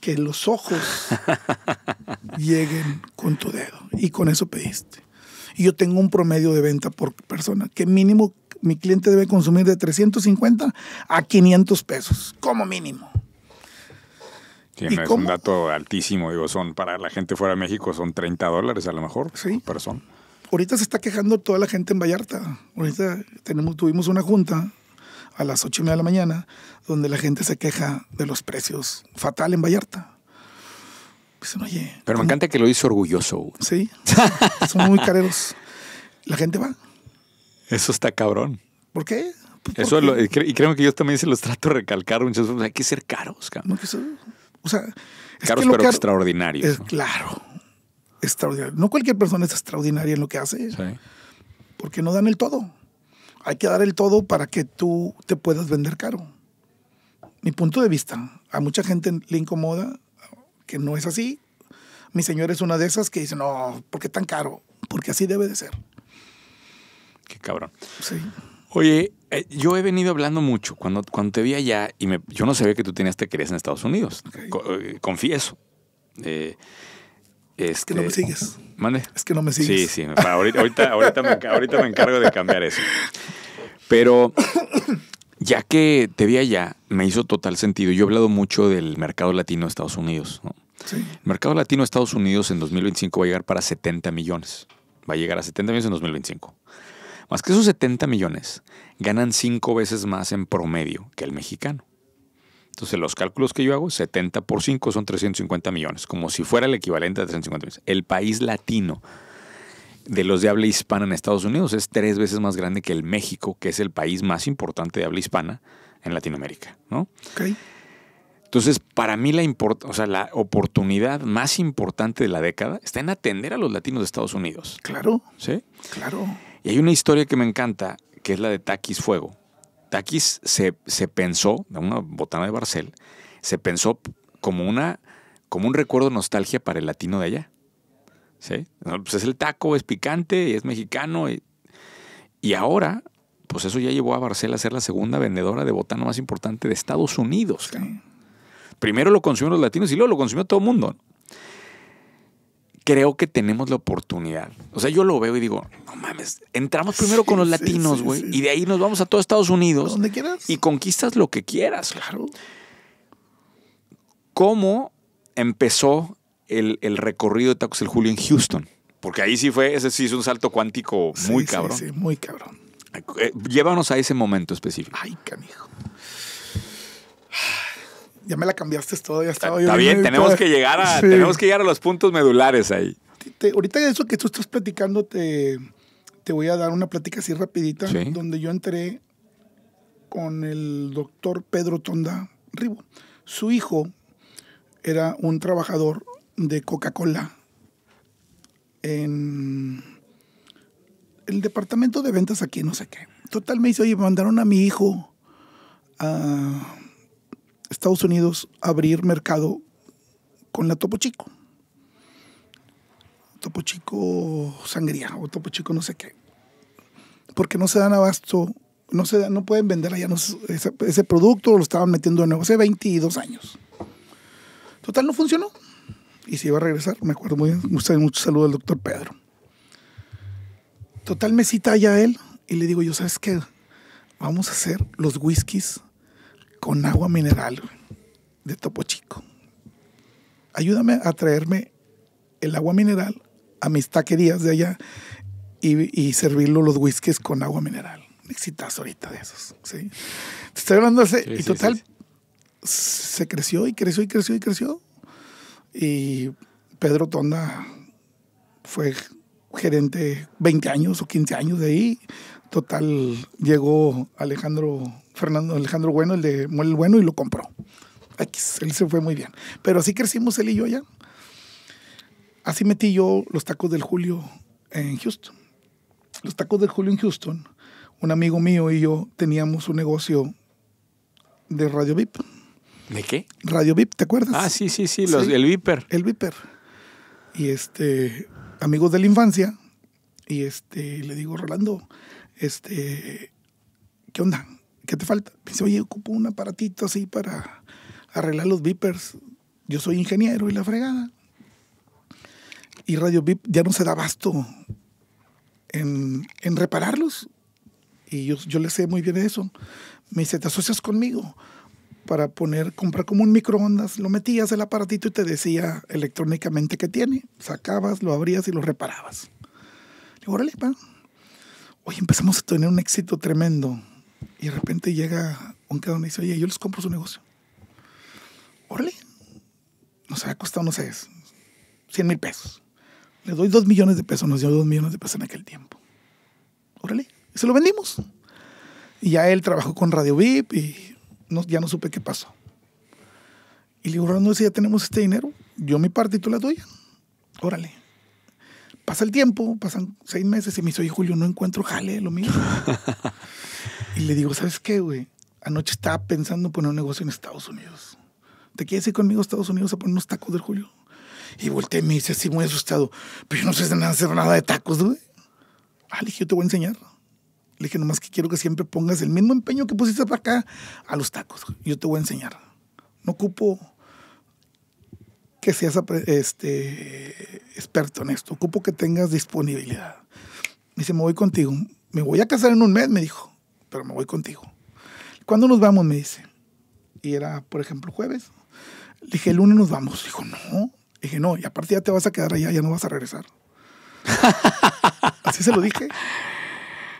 que los ojos lleguen con tu dedo. Y con eso pediste. Y yo tengo un promedio de venta por persona, que mínimo mi cliente debe consumir de 350 a 500 pesos, como mínimo. es un dato altísimo, digo, son para la gente fuera de México son 30 dólares a lo mejor sí. por persona. Ahorita se está quejando toda la gente en Vallarta. Ahorita tenemos, tuvimos una junta a las ocho y media de la mañana, donde la gente se queja de los precios fatal en Vallarta. Pero me encanta que lo hizo orgulloso. Sí, son muy careros. La gente va. Eso está cabrón. ¿Por qué? Pues eso y creo que yo también se los trato de recalcar muchas Hay que ser caros, cabrón. o sea, caros pero extraordinarios. Claro, extraordinario. No cualquier persona es extraordinaria en lo que hace. Porque no dan el todo hay que dar el todo para que tú te puedas vender caro. Mi punto de vista. A mucha gente le incomoda que no es así. Mi señora es una de esas que dice, no, ¿por qué tan caro? Porque así debe de ser. Qué cabrón. Sí. Oye, eh, yo he venido hablando mucho. Cuando, cuando te vi allá, y me, yo no sabía que tú tenías te en Estados Unidos. Eh, confieso. Eh, este, es que no me sigues. ¿Mande? Es que no me sigues. Sí, sí. Ahorita, me, encargo de cambiar eso. Pero ya que te vi allá, me hizo total sentido. Yo he hablado mucho del mercado latino de Estados Unidos. Sí. El mercado latino de Estados Unidos en 2025 va a llegar para 70 millones. Va a llegar a 70 millones en 2025. Más que esos 70 millones, ganan cinco veces más en promedio que el mexicano. Entonces, los cálculos que yo hago, 70 por 5 son 350 millones, como si fuera el equivalente a 350 millones. El país latino de los de habla hispana en Estados Unidos es tres veces más grande que el México, que es el país más importante de habla hispana en Latinoamérica, ¿no? Okay. Entonces, para mí la, o sea, la oportunidad más importante de la década está en atender a los latinos de Estados Unidos. Claro. ¿Sí? Claro. Y hay una historia que me encanta, que es la de Taquis Fuego. Taquis se, se pensó, una botana de Barcel, se pensó como, una, como un recuerdo de nostalgia para el latino de allá. ¿Sí? Pues es el taco, es picante, es mexicano. Y, ahora, pues eso ya llevó a Barcel a ser la segunda vendedora de botano más importante de Estados Unidos. Primero lo consumieron los latinos y luego lo consumió todo el mundo creo que tenemos la oportunidad. O sea, yo lo veo y digo, no mames, entramos primero con los latinos, güey, y de ahí nos vamos a todo Estados Unidos. Donde quieras. Y conquistas lo que quieras. Claro. ¿Cómo empezó el, recorrido de Tacos el Julio en Houston? Porque ahí sí fue, ese sí es un salto cuántico muy cabrón. Sí, muy cabrón. Eh, eh, llévanos a ese momento específico. Ay, canijo ya me la cambiaste todo, ya estaba Está bien, tenemos que, llegar a, tenemos que llegar a los puntos medulares ahí. ahorita eso que tú estás platicando, te, te voy a dar una plática así rapidita, donde yo entré con el doctor Pedro Tonda Ribo. Su hijo era un trabajador de Coca-Cola en el departamento de ventas aquí, no sé qué. Total, me dice, oye, me mandaron a mi hijo a Estados Unidos abrir mercado con la Topo Chico. Topo Chico sangría o Topo Chico no sé qué. Porque no se dan abasto, no, se, no pueden vender allá ese, producto, lo estaban metiendo de nuevo hace 22 años. Total, no funcionó. Y se iba a regresar, me acuerdo muy bien. Usted, mucho saludo al doctor Pedro. Total, me cita ya él y le digo yo, ¿sabes qué? Vamos a hacer los whiskies con agua mineral de Topo Chico. Ayúdame a traerme el agua mineral a mis taquerías de allá y, y servirlo los whiskies con agua mineral. Necesitas ahorita de esos. Te estoy hablando hace. y total, se creció y creció y creció y creció. Y Pedro Tonda fue gerente 20 años o 15 años de ahí. Total, llegó Alejandro Fernando Alejandro Bueno, el de Muel Bueno, y lo compró. él se fue muy bien. Pero así crecimos él y yo ya. Así metí yo los tacos del Julio en Houston. Los tacos del Julio en Houston, un amigo mío y yo teníamos un negocio de Radio VIP. ¿De qué? Radio VIP, ¿te acuerdas? Ah, sí, sí, sí, el Viper. El Viper. Y este, amigos de la infancia. Y este, le digo, Rolando, este, ¿qué onda? ¿qué te falta? dice, oye, ocupo un aparatito así para arreglar los beepers. Yo soy ingeniero y la fregada. Y Radio Vip ya no se da abasto en, en, repararlos. Y yo, yo le sé muy bien eso. Me dice, te asocias conmigo para poner, comprar como un microondas. Lo metías el aparatito y te decía electrónicamente qué tiene. Sacabas, lo abrías y lo reparabas. Le digo, órale, pa. Hoy empezamos a tener un éxito tremendo y de repente llega un cabrón y dice, oye, yo les compro su negocio. Órale. Nos ha costado, no sé, 100 mil pesos. Le doy 2 millones de pesos, nos dio 2 millones de pesos en aquel tiempo. Órale. Y se lo vendimos. Y ya él trabajó con Radio VIP y ya no supe qué pasó. Y le digo, no, si ya tenemos este dinero, yo mi parte y tú la tuya. Órale. Pasa el tiempo, pasan seis meses y me dice, oye, Julio, no encuentro jale, lo mismo. y le digo, ¿sabes qué, güey? Anoche estaba pensando poner un negocio en Estados Unidos. ¿Te quieres ir conmigo a Estados Unidos a poner unos tacos del Julio? Y volteé y me dice así muy asustado, pero yo no sé hacer nada de tacos, güey. Ah, le dije, yo te voy a enseñar. Le dije, nomás que quiero que siempre pongas el mismo empeño que pusiste para acá a los tacos. Yo te voy a enseñar. No ocupo que seas este, experto en esto, ocupo que tengas disponibilidad. Me dice, me voy contigo. Me voy a casar en un mes, me dijo, pero me voy contigo. ¿Cuándo nos vamos? Me dice. Y era, por ejemplo, jueves. Le dije, el lunes nos vamos. Dijo, no. Le dije, no, y partir ya te vas a quedar allá, ya no vas a regresar. Así se lo dije.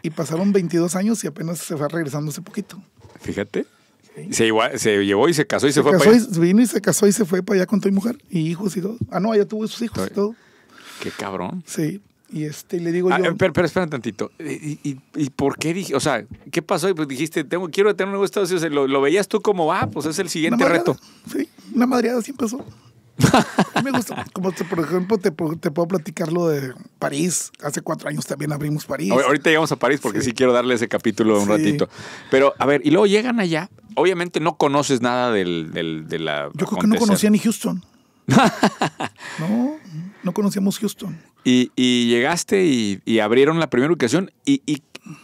Y pasaron 22 años y apenas se va regresando hace poquito. Fíjate. Se, llevó y se casó y se, fue para allá. vino y se casó y se fue para allá con tu mujer y hijos y todo. Ah, no, ya tuvo sus hijos y todo. Qué cabrón. Sí. Y este, le digo ah, yo. Pero, espera un tantito. ¿Y, por qué dije? O sea, ¿qué pasó? Y pues dijiste, tengo, quiero tener un nuevo Estados lo, veías tú como, va? Ah, pues es el siguiente reto. Sí, una madreada así empezó me gusta, como por ejemplo, te, puedo platicar lo de París. Hace cuatro años también abrimos París. ahorita llegamos a París porque sí. quiero darle ese capítulo un ratito. Pero, a ver, y luego llegan allá. Obviamente no conoces nada del, de la. Yo creo que no conocía ni Houston. no, no conocíamos Houston. Y, llegaste y, abrieron la primera ubicación y,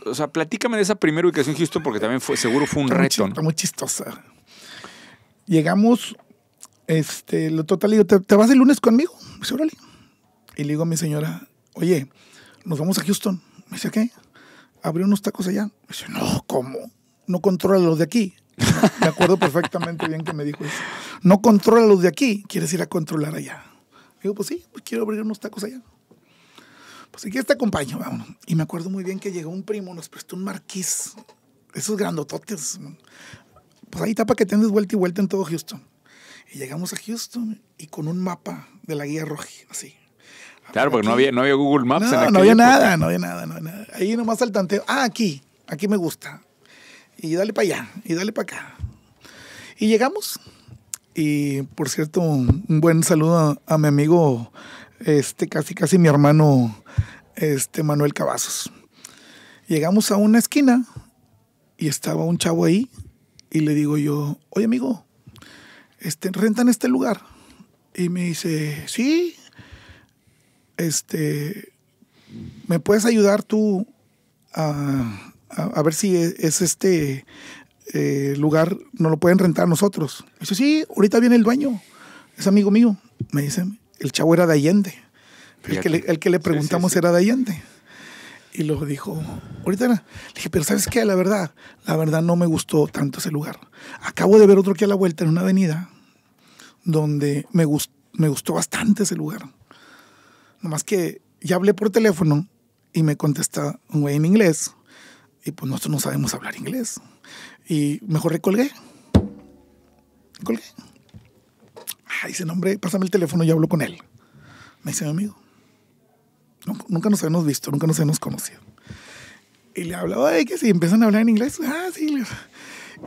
o sea, platícame de esa primera ubicación Houston porque también fue, seguro fue un reto. Está muy chistosa. Llegamos este, lo total, le digo, ¿te, vas el lunes conmigo? Y le digo a mi señora, oye, nos vamos a Houston. Me dice, ¿qué? Abrió unos tacos allá. Me dice, no, ¿cómo? No controla los de aquí. me acuerdo perfectamente bien que me dijo eso. No controla los de aquí, quieres ir a controlar allá. digo, pues sí, pues quiero abrir unos tacos allá. Pues aquí te acompaño, vamos Y me acuerdo muy bien que llegó un primo, nos prestó un marquís, esos grandototes. Pues ahí tapa que tienes vuelta y vuelta en todo Houston. Y llegamos a Houston y con un mapa de la guía roja, así. Claro, porque no había, no había Google Maps. No, no había nada, no había nada, no había nada. Ahí nomás al ah, aquí, aquí me gusta. Y dale para allá, y dale para acá. Y llegamos. Y por cierto, un buen saludo a, mi amigo, este, casi casi mi hermano, este, Manuel Cavazos. Llegamos a una esquina y estaba un chavo ahí y le digo yo, oye amigo, este, rentan este lugar. Y me dice, sí, este, ¿me puedes ayudar tú a, ver si e, es, este eh, lugar, no lo pueden rentar nosotros? dice, sí, ahorita viene el dueño, es amigo mío. Me dice, el chavo era de Allende. El que, le, preguntamos era de Allende y lo dijo, ahorita le dije, pero ¿sabes qué? La verdad, la verdad no me gustó tanto ese lugar. Acabo de ver otro que a la vuelta en una avenida donde me, gustó, me gustó bastante ese lugar. Nomás que ya hablé por teléfono y me contesta un güey en inglés y pues nosotros no sabemos hablar inglés. Y mejor recolgué. Colgué. Ay, ah, dice, nombre, pásame el teléfono y hablo con él. Me dice mi amigo nunca nos habíamos visto, nunca nos habíamos conocido. Y le hablaba Ay que si empiezan a hablar en inglés, ah, sí.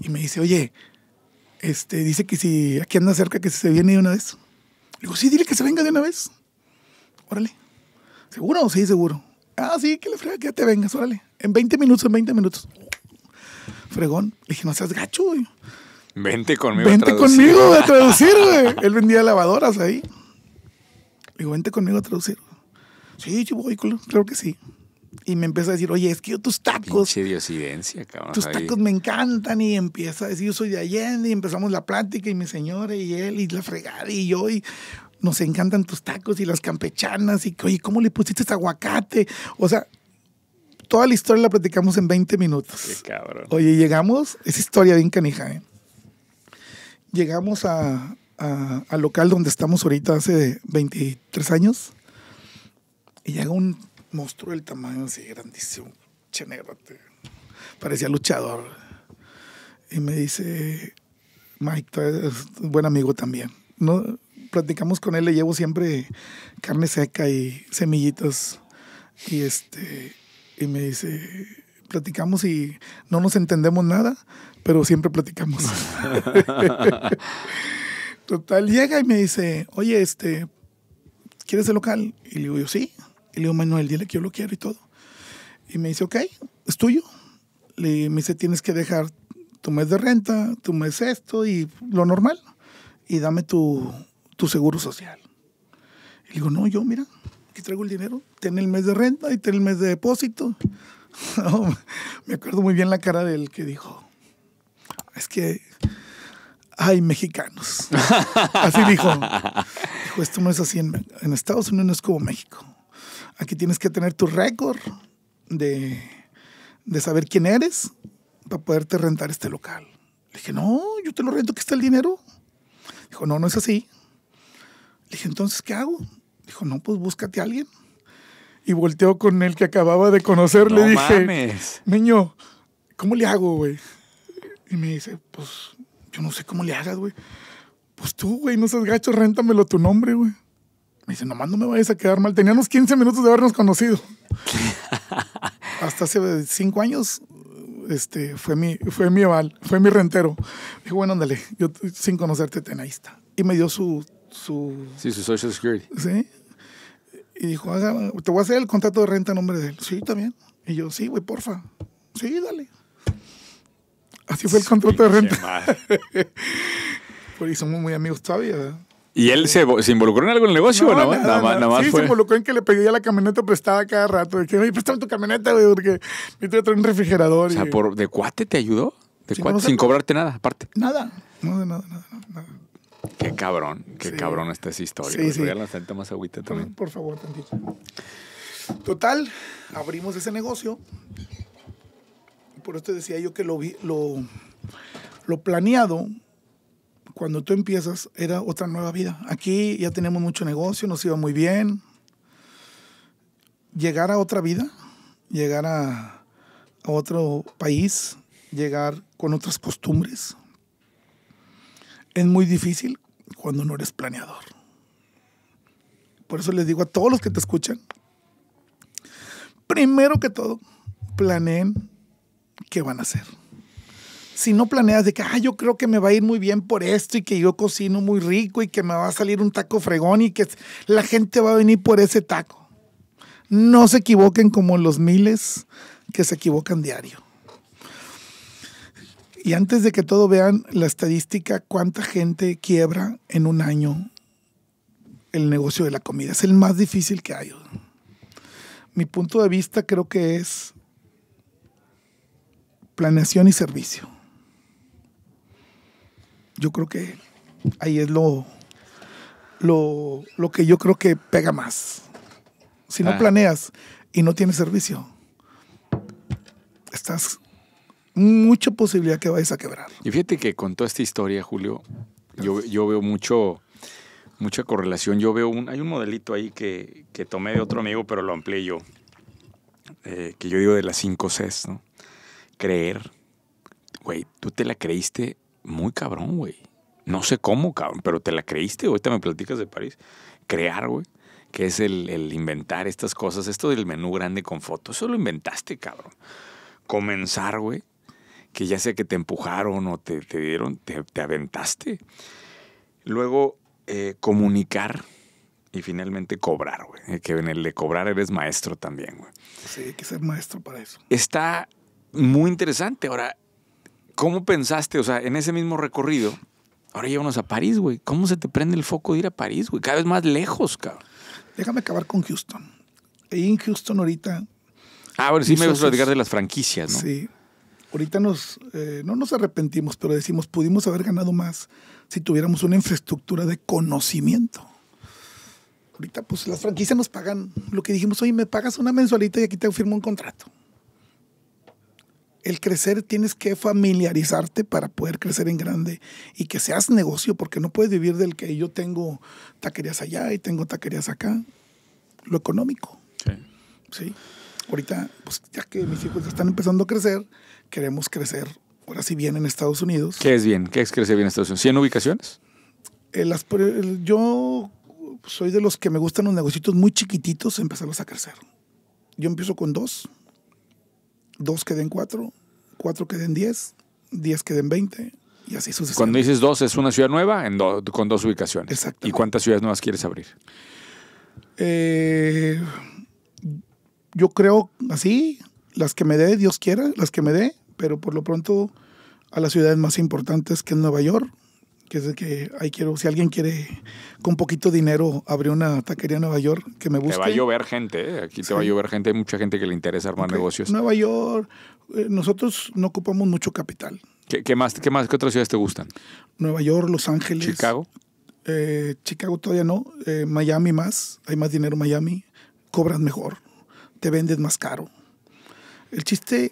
Y me dice, oye, este, dice que si aquí anda cerca, que si se viene de una vez. Le digo, sí, dile que se venga de una vez. Órale. ¿Seguro? Sí, seguro. Ah, sí, que le frega, que ya te vengas, órale. En 20 minutos, en 20 minutos. Fregón. Le dije, no seas gacho, güey. Vente conmigo. Vente conmigo a traducir, güey. Él vendía lavadoras ahí. Le digo, vente conmigo a traducir. Sí, yo voy, claro que sí. Y me empieza a decir, oye, es que yo tus tacos. Pinche diosidencia, cabrón. Tus tacos me encantan. Y empieza a decir, yo soy de Allende. Y empezamos la plática. Y mi señora y él. Y la fregada. Y yo. Y nos encantan tus tacos y las campechanas. Y que, oye, ¿cómo le pusiste este aguacate? O sea, toda la historia la platicamos en 20 minutos. Qué cabrón. Oye, llegamos. Es historia bien canija, ¿eh? Llegamos al local donde estamos ahorita hace 23 años. Y llega un monstruo del tamaño así, grandísimo, che parecía luchador. Y me dice, Mike, es buen amigo también. No, platicamos con él, le llevo siempre carne seca y semillitas. Y este, y me dice, platicamos y no nos entendemos nada, pero siempre platicamos. Total, llega y me dice, oye, este, ¿quieres el local? Y le digo yo, sí. Y le digo, Manuel, dile que yo lo quiero y todo. Y me dice, ok, es tuyo. Le, me dice, tienes que dejar tu mes de renta, tu mes esto y lo normal. Y dame tu, seguro social. Y le digo, no, yo, mira, aquí traigo el dinero. Ten el mes de renta y ten el mes de depósito. Oh, me acuerdo muy bien la cara del que dijo, es que hay mexicanos. así dijo. Dijo, esto no es así en, en Estados Unidos, no es como México. Aquí tienes que tener tu récord de, saber quién eres para poderte rentar este local. Le dije, no, yo te lo rento, que está el dinero. Dijo, no, no es así. Le dije, entonces, ¿qué hago? Dijo, no, pues búscate a alguien. Y volteó con el que acababa de conocer. le dije, mames. niño, ¿cómo le hago, güey? Y me dice, pues yo no sé cómo le hagas, güey. Pues tú, güey, no seas gacho, réntamelo tu nombre, güey. Me dice, nomás no me vayas a quedar mal. Teníamos 15 minutos de habernos conocido. Hasta hace cinco años este, fue, mi, fue mi fue mi rentero. Dijo, bueno, ándale, yo sin conocerte ten, ahí está. Y me dio su... su sí, su Social Security. Sí. Y dijo, te voy a hacer el contrato de renta a nombre de él. Sí, también. Y yo, sí, güey, porfa. Sí, dale. Así fue el contrato de renta. Por somos muy amigos todavía. ¿Y él se, involucró en algo en el negocio no, o Nada, más. Sí, se involucró en que le pedía la camioneta prestada cada rato. De que, oye, préstame tu camioneta, porque me traer un refrigerador. O sea, por, ¿de cuate te ayudó? ¿De cuate? sin cobrarte nada, aparte. Nada. No, de nada, nada, nada. Qué cabrón, qué cabrón esta es historia. Sí, sí. Voy más agüita también. Por favor, tantito. Total, abrimos ese negocio. Por te decía yo que lo, lo, lo planeado cuando tú empiezas era otra nueva vida. Aquí ya tenemos mucho negocio, nos iba muy bien. Llegar a otra vida, llegar a, otro país, llegar con otras costumbres, es muy difícil cuando no eres planeador. Por eso les digo a todos los que te escuchan, primero que todo, planeen qué van a hacer si no planeas de que, ah, yo creo que me va a ir muy bien por esto y que yo cocino muy rico y que me va a salir un taco fregón y que la gente va a venir por ese taco. No se equivoquen como los miles que se equivocan diario. Y antes de que todo vean la estadística, cuánta gente quiebra en un año el negocio de la comida. Es el más difícil que hay. Mi punto de vista creo que es planeación y servicio yo creo que ahí es lo, lo, que yo creo que pega más. Si no ah. planeas y no tienes servicio, estás mucha posibilidad que vayas a quebrar. Y fíjate que con toda esta historia, Julio, yo, veo mucho, mucha correlación. Yo veo un, hay un modelito ahí que, tomé de otro amigo, pero lo amplié yo. Eh, que yo digo de las cinco Cs, ¿no? Creer. Güey, tú te la creíste muy cabrón, güey. No sé cómo, cabrón, pero te la creíste. Ahorita me platicas de París. Crear, güey. Que es el, inventar estas cosas. Esto del menú grande con fotos. Eso lo inventaste, cabrón. Comenzar, güey. Que ya sea que te empujaron o te, dieron, te, te, aventaste. Luego, eh, comunicar. Y finalmente cobrar, güey. Eh, que en el de cobrar eres maestro también, güey. Sí, hay que ser maestro para eso. Está muy interesante. Ahora, ¿Cómo pensaste, o sea, en ese mismo recorrido, ahora llévanos a París, güey? ¿Cómo se te prende el foco de ir a París, güey? Cada vez más lejos, cabrón. Déjame acabar con Houston. Ahí e en Houston ahorita... Ah, bueno, sí me gusta platicar de las franquicias, ¿no? Sí. Ahorita nos, eh, no nos arrepentimos, pero decimos, pudimos haber ganado más si tuviéramos una infraestructura de conocimiento. Ahorita, pues las franquicias nos pagan lo que dijimos, oye, me pagas una mensualita y aquí te firmo un contrato el crecer tienes que familiarizarte para poder crecer en grande y que seas negocio, porque no puedes vivir del que yo tengo taquerías allá y tengo taquerías acá. Lo económico. Sí. Ahorita, pues ya que mis hijos están empezando a crecer, queremos crecer ahora sí bien en Estados Unidos. ¿Qué es bien? ¿Qué es crecer bien en Estados Unidos? ¿100 ubicaciones? Eh, yo soy de los que me gustan los negocios muy chiquititos, empezarlos a crecer. Yo empiezo con dos, dos queden cuatro, cuatro queden diez, diez queden veinte, y así sucesivamente. Cuando dices dos, es una ciudad nueva en con dos ubicaciones. Exacto. ¿Y cuántas ciudades nuevas quieres abrir? Eh, yo creo así, las que me dé, Dios quiera, las que me dé, pero por lo pronto a las ciudades más importantes que es Nueva York, que es que ahí quiero, si alguien quiere con poquito dinero abrir una taquería en Nueva York, que me gusta Te va a llover gente, ¿eh? aquí te va a llover gente, hay mucha gente que le interesa armar negocios. Nueva York, eh, nosotros no ocupamos mucho capital. ¿Qué, más, qué más, qué otras ciudades te gustan? Nueva York, Los Ángeles. Chicago. Eh, Chicago todavía no, Miami más, hay más dinero en Miami, cobras mejor, te vendes más caro. El chiste,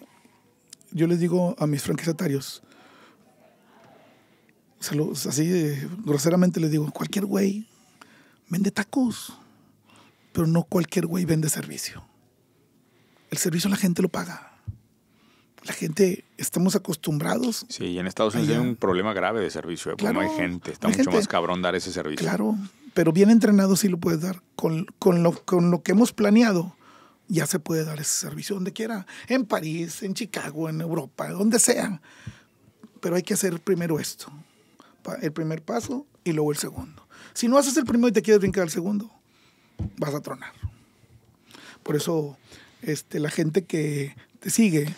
yo les digo a mis franquiciatarios, así groseramente les digo, cualquier güey vende tacos, pero no cualquier güey vende servicio. El servicio la gente lo paga. La gente, estamos acostumbrados. Sí, y en Estados Unidos hay un problema grave de servicio, no ¿eh? hay gente, está mucho más cabrón dar ese servicio. Claro, pero bien entrenado sí lo puedes dar. Con, lo, con lo que hemos planeado, ya se puede dar ese servicio donde quiera, en París, en Chicago, en Europa, donde sea. Pero hay que hacer primero esto, el primer paso y luego el segundo. Si no haces el primero y te quieres brincar al segundo, vas a tronar. Por eso este, la gente que te sigue...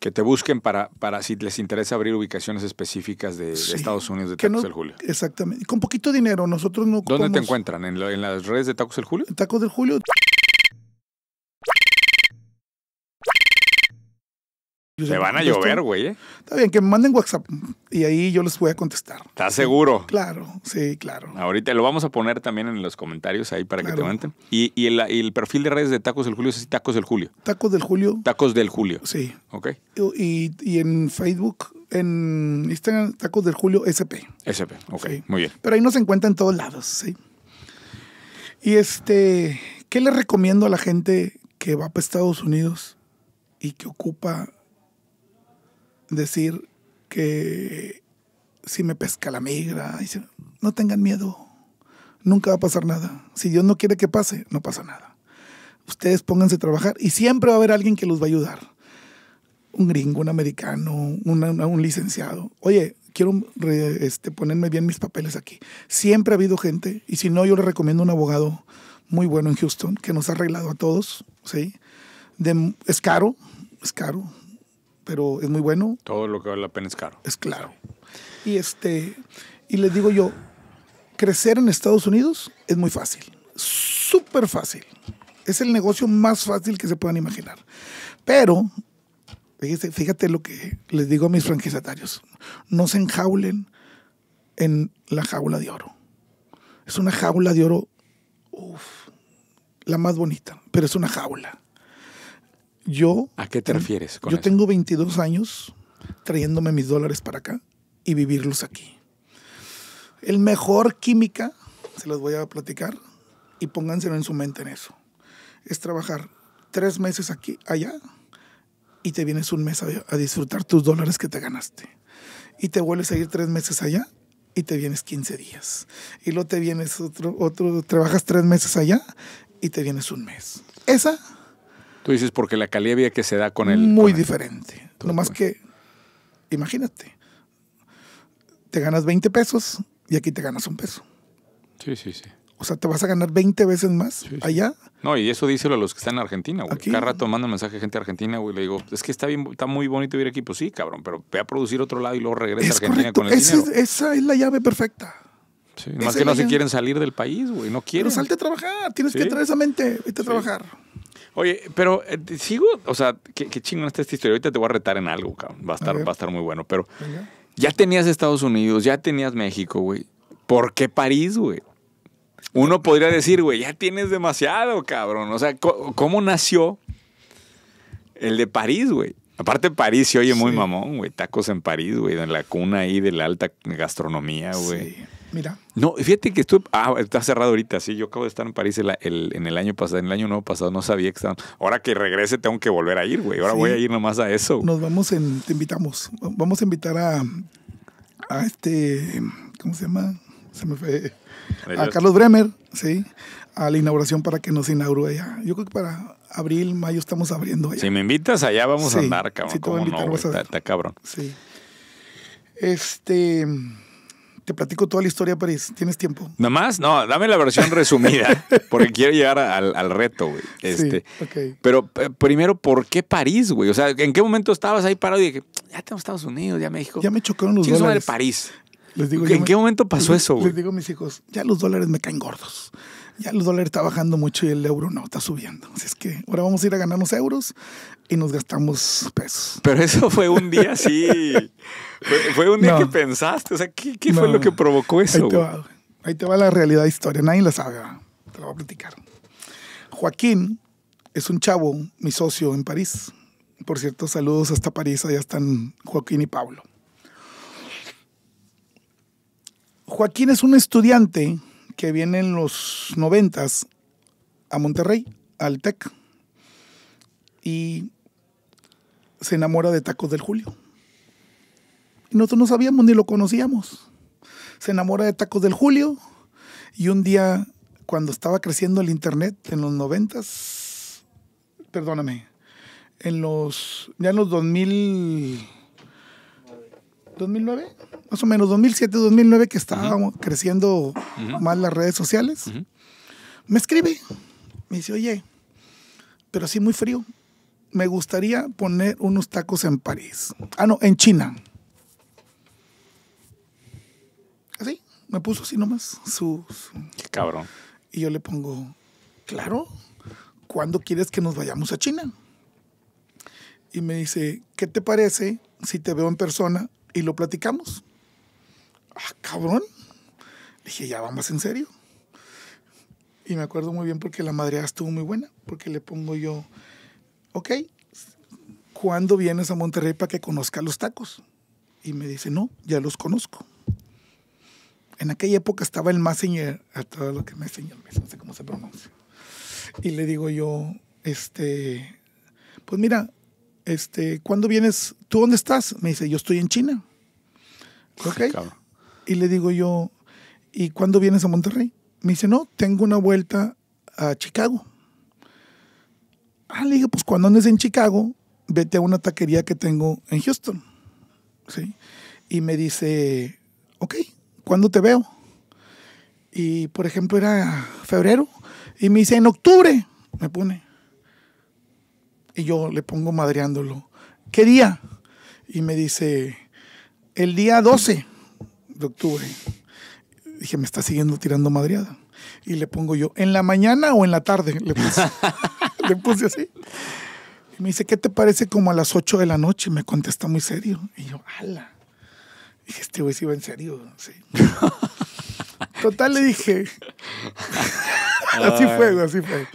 Que te busquen para, para si les interesa abrir ubicaciones específicas de, Estados Unidos de Tacos del Julio. Exactamente. Con poquito dinero, nosotros no... ¿Dónde te encuentran? ¿En, ¿En, las redes de Tacos del Julio? Tacos del Julio. Se van a llover, güey. Está bien, que me manden WhatsApp y ahí yo les voy a contestar. ¿Estás seguro? Claro, sí, claro. Ahorita lo vamos a poner también en los comentarios ahí para que te manden. Y, el, perfil de redes de Tacos del Julio es Tacos del Julio. Tacos del Julio. Tacos del Julio. Sí. Ok. Y, en Facebook, en Instagram, Tacos del Julio SP. SP, ok. Muy bien. Pero ahí nos encuentra en todos lados, sí. Y este, ¿qué le recomiendo a la gente que va para Estados Unidos y que ocupa decir que si me pesca la migra, no tengan miedo, nunca va a pasar nada. Si Dios no quiere que pase, no pasa nada. Ustedes pónganse a trabajar y siempre va a haber alguien que los va a ayudar. Un gringo, un americano, un licenciado. Oye, quiero este, ponerme bien mis papeles aquí. Siempre ha habido gente, y si no, yo le recomiendo un abogado muy bueno en Houston que nos ha arreglado a todos, ¿sí? es caro, es caro, pero es muy bueno. Todo lo que vale la pena es caro. Es claro. Y, este, y les digo yo, crecer en Estados Unidos es muy fácil, súper fácil. Es el negocio más fácil que se puedan imaginar. Pero, fíjate, lo que les digo a mis franquiciatarios, no se enjaulen en la jaula de oro. Es una jaula de oro, uff la más bonita, pero es una jaula. Yo. ¿A qué te refieres? yo tengo 22 años trayéndome mis dólares para acá y vivirlos aquí. El mejor química, se los voy a platicar y pónganselo en su mente en eso. Es trabajar tres meses aquí, allá y te vienes un mes a, disfrutar tus dólares que te ganaste. Y te vuelves a ir tres meses allá y te vienes 15 días. Y luego te vienes otro, otro, trabajas tres meses allá y te vienes un mes. Esa Tú dices porque la calidad que se da con él. Muy diferente. Nomás que, imagínate, te ganas 20 pesos y aquí te ganas un peso. Sí, sí, sí. O sea, te vas a ganar 20 veces más allá. No, y eso díselo a los que están en Argentina, güey. Cada rato mando mensaje a gente argentina, güey. Le digo, es que está bien, está muy bonito vivir aquí. Pues sí, cabrón, pero ve a producir otro lado y luego regresa a Argentina con el esa Es, esa es la llave perfecta. Sí, más que no se quieren salir del país, güey. No quieren. Pero salte a trabajar. Tienes que traer esa mente. Vete a trabajar. Oye, pero eh, sigo, o sea, qué, qué chingón está esta historia. Ahorita te voy a retar en algo, cabrón. Va a estar, va a estar muy bueno. Pero ya tenías Estados Unidos, ya tenías México, güey. ¿Por qué París, güey? Uno podría decir, güey, ya tienes demasiado, cabrón. O sea, ¿cómo nació el de París, güey? Aparte, París se oye muy mamón, güey. Tacos en París, güey. En la cuna ahí de la alta gastronomía, güey. Mira. No, fíjate que estuve. Ah, está cerrado ahorita, sí. Yo acabo de estar en París en el año pasado, en el año nuevo pasado, no sabía que estaban. Ahora que regrese, tengo que volver a ir, güey. Ahora voy a ir nomás a eso. Nos vamos en. Te invitamos. Vamos a invitar a. este. ¿Cómo se llama? Se me fue. A Carlos Bremer, sí. A la inauguración para que nos inaugure allá. Yo creo que para abril, mayo estamos abriendo Si me invitas allá, vamos a andar, cabrón. no, está cabrón. Sí. Este platico toda la historia, de París. ¿Tienes tiempo? ¿Nada más? No, dame la versión resumida, porque quiero llegar al, reto, güey. Este, sí, Pero eh, primero, ¿por qué París, güey? O sea, ¿en qué momento estabas ahí parado y dije, ya tengo Estados Unidos, ya México? Ya me chocaron los dólares. de París? ¿En qué momento pasó eso? güey? Les digo mis hijos, ya los dólares me caen gordos. Ya los dólares está bajando mucho y el euro no, está subiendo. Así es que ahora vamos a ir a ganarnos euros y nos gastamos pesos. Pero eso fue un día sí, fue, un día que pensaste. O sea, ¿qué, fue lo que provocó eso? Ahí te, va, ahí te va la realidad historia. Nadie la sabe. Te la voy a platicar. Joaquín es un chavo, mi socio en París. Por cierto, saludos hasta París. Allá están Joaquín y Pablo. Joaquín es un estudiante que viene en los noventas a Monterrey, al TEC, y se enamora de Tacos del Julio. Y nosotros no sabíamos ni lo conocíamos. Se enamora de Tacos del Julio y un día, cuando estaba creciendo el Internet en los noventas, perdóname, en los, ya en los 2000 2009, más o menos 2007, 2009, que estábamos creciendo mal más las redes sociales, me escribe, me dice, oye, pero así muy frío, me gustaría poner unos tacos en París. Ah, no, en China. Así, me puso así nomás Sus. Qué cabrón. Y yo le pongo, claro, ¿cuándo quieres que nos vayamos a China? Y me dice, ¿qué te parece si te veo en persona y lo platicamos. Ah, cabrón. Dije, ya vamos en serio. Y me acuerdo muy bien porque la madre estuvo muy buena, porque le pongo yo, ok, ¿cuándo vienes a Monterrey para que conozca los tacos? Y me dice, no, ya los conozco. En aquella época estaba el más señor, a todo lo que me no sé cómo se pronuncia. Y le digo yo, este, pues mira, este, ¿cuándo vienes? ¿Tú dónde estás? Me dice, yo estoy en China. Ah, ok. Y le digo yo, ¿y cuándo vienes a Monterrey? Me dice, no, tengo una vuelta a Chicago. Ah, le digo, pues cuando andes en Chicago, vete a una taquería que tengo en Houston. Y me dice, ok, ¿cuándo te veo? Y por ejemplo era febrero. Y me dice, en octubre, me pone. Y yo le pongo madreándolo. ¿Qué día? Y me dice, el día 12 de octubre. Dije, me está siguiendo tirando madreada. Y le pongo yo, ¿en la mañana o en la tarde? Le puse, así. Y me dice, ¿qué te parece como a las 8 de la noche? Me contesta muy serio. Y yo, ala. Dije, este güey si iba en serio. Total, le dije. así fue, así fue.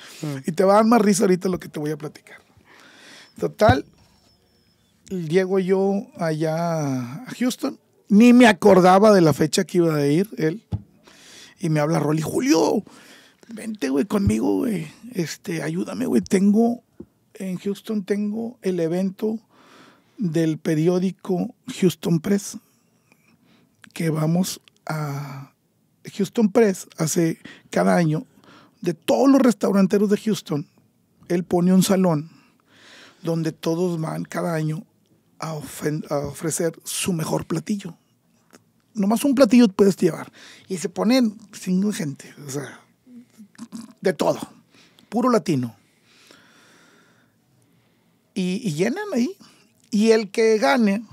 Y te va a dar más risa ahorita lo que te voy a platicar. Total, llego yo allá a Houston. Ni me acordaba de la fecha que iba a ir él. Y me habla Rolly, Julio, vente, güey, conmigo, güey. Este, ayúdame, güey. Tengo, en Houston tengo el evento del periódico Houston Press. Que vamos a... Houston Press hace cada año, de todos los restauranteros de Houston, él pone un salón donde todos van cada año a, ofrecer su mejor platillo. Nomás un platillo puedes llevar. Y se ponen sin gente, o sea, de todo, puro latino. Y, llenan ahí. Y el que gane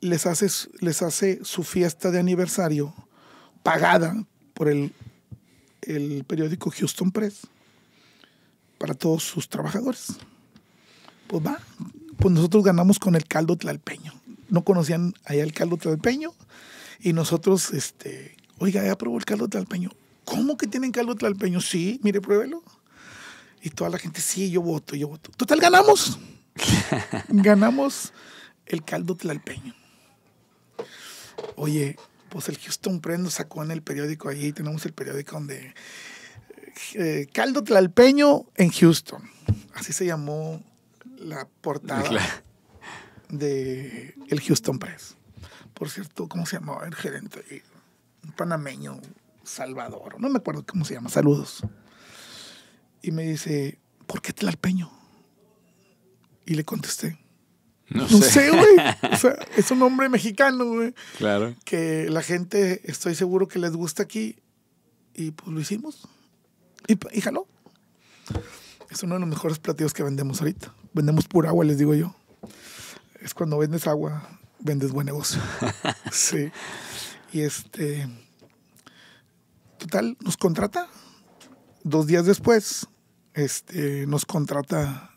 les hace, les hace su fiesta de aniversario pagada por el, el periódico Houston Press para todos sus trabajadores pues va, pues nosotros ganamos con el caldo tlalpeño. No conocían allá el caldo tlalpeño y nosotros, este, oiga, ya probó el caldo tlalpeño. ¿Cómo que tienen caldo tlalpeño? Sí, mire, pruébelo. Y toda la gente, sí, yo voto, yo voto. Total, ganamos. ganamos el caldo tlalpeño. Oye, pues el Houston Prendo sacó en el periódico ahí, tenemos el periódico donde eh, eh, Caldo Tlalpeño en Houston. Así se llamó la portada de el Houston Press. Por cierto, ¿cómo se llamaba el gerente? Un panameño, Salvador, no me acuerdo cómo se llama, saludos. Y me dice, ¿por qué Tlalpeño? Y le contesté, no, no sé, güey. o sea, es un hombre mexicano, güey. Claro. Que la gente, estoy seguro que les gusta aquí. Y pues lo hicimos. Y, y jaló. Es uno de los mejores platillos que vendemos ahorita vendemos pura agua, les digo yo. Es cuando vendes agua, vendes buen negocio. sí. Y este, total, nos contrata. Dos días después, este, nos contrata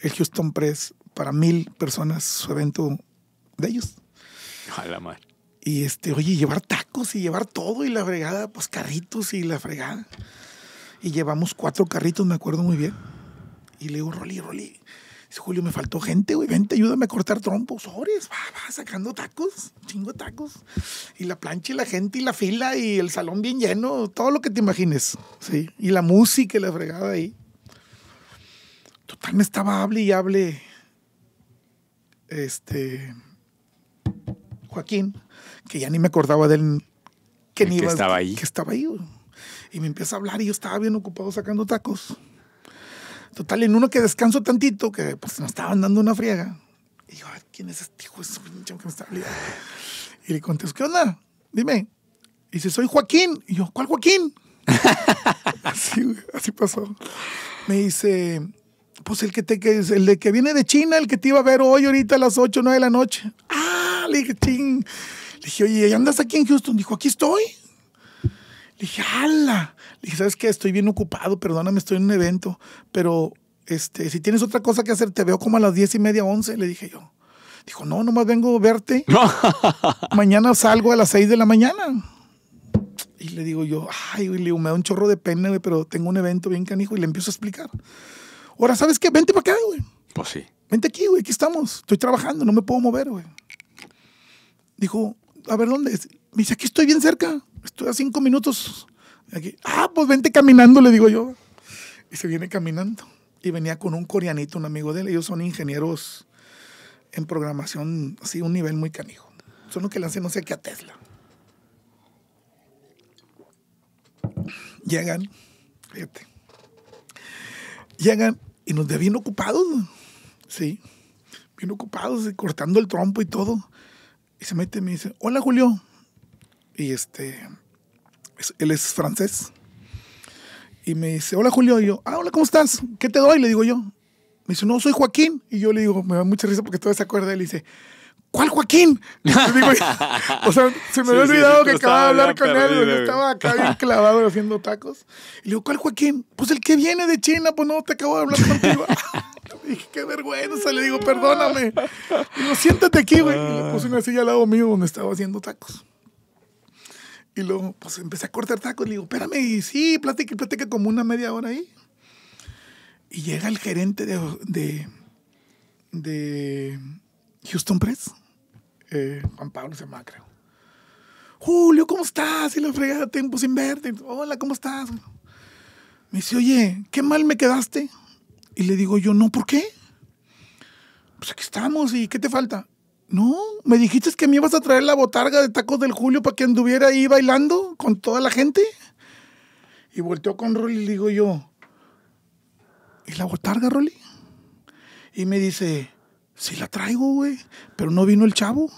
el Houston Press para mil personas su evento de ellos. Ojalá Y este, oye, llevar tacos y llevar todo y la fregada, pues carritos y la fregada. Y llevamos cuatro carritos, me acuerdo muy bien. Y le digo, Rolly, Rolly... Dice, Julio, me faltó gente, güey, vente, ayúdame a cortar trompos, ores, va, va, sacando tacos, chingo tacos. Y la plancha y la gente y la fila y el salón bien lleno, todo lo que te imagines, ¿sí? Y la música y la fregada ahí. Total, me estaba, hable y hable, este, Joaquín, que ya ni me acordaba de él, que ni estaba ahí. Que estaba ahí, Y me empieza a hablar y yo estaba bien ocupado sacando tacos. Total, en uno que descanso tantito, que pues me estaban dando una friega. Y yo ¿quién es este hijo de un pinche que me está hablando? Y le contesto, ¿qué onda? Dime. Y dice, soy Joaquín. Y yo, ¿cuál Joaquín? así, así pasó. Me dice, pues el que te que es el de que viene de China, el que te iba a ver hoy ahorita a las 8 o 9 de la noche. Ah, le dije, ching. Le dije, oye, ¿y ¿andas aquí en Houston? Dijo, aquí estoy. Le dije, ala dije, ¿sabes qué? Estoy bien ocupado, perdóname, estoy en un evento, pero este, si tienes otra cosa que hacer, te veo como a las diez y media, once, le dije yo. Dijo, no, nomás vengo a verte. mañana salgo a las seis de la mañana. Y le digo yo, ay, le digo, me da un chorro de pena, güey, pero tengo un evento bien canijo. Y le empiezo a explicar. Ahora, ¿sabes qué? Vente para acá, güey. Pues sí. Vente aquí, güey, aquí estamos. Estoy trabajando, no me puedo mover, güey. Dijo, a ver, ¿dónde? Me dice, aquí estoy bien cerca. Estoy a cinco minutos ah, pues vente caminando, le digo yo. Y se viene caminando. Y venía con un coreanito, un amigo de él. Ellos son ingenieros en programación, así, un nivel muy canijo. Son los que le hacen no sé qué a Tesla. Llegan, fíjate. Llegan y nos ve bien ocupados. Sí, bien ocupados, cortando el trompo y todo. Y se mete y me dice, hola Julio. Y este, él es francés. Y me dice, hola Julio, y yo, ah, hola, ¿cómo estás? ¿Qué te doy? Le digo yo. Me dice, no, soy Joaquín. Y yo le digo, me da mucha risa porque todavía se acuerda. Él dice, ¿cuál Joaquín? Digo, o sea, se me había olvidado que acababa de hablar con él, yo estaba acá bien clavado haciendo tacos. Y le digo, ¿cuál Joaquín? Pues el que viene de China, pues no, te acabo de hablar contigo. le dije, qué vergüenza, le digo, perdóname. Y digo, siéntate aquí, güey. Y le puse una silla al lado mío donde estaba haciendo tacos. Y luego, pues empecé a cortar tacos. Le digo, espérame, y sí, plática y como una media hora ahí. Y llega el gerente de, de, Houston Press, eh, Juan Pablo se llama, creo. Julio, ¿cómo estás? Y la fregada, tiempo pues, sin verte. Hola, ¿cómo estás? Me dice, oye, qué mal me quedaste. Y le digo yo, no, ¿por qué? Pues aquí estamos, ¿y qué te falta? No, me dijiste que me ibas a traer la botarga de tacos del Julio para que anduviera ahí bailando con toda la gente. Y volteó con Rolly y le digo yo, ¿y la botarga, Rolly? Y me dice, sí la traigo, güey, pero no vino el chavo.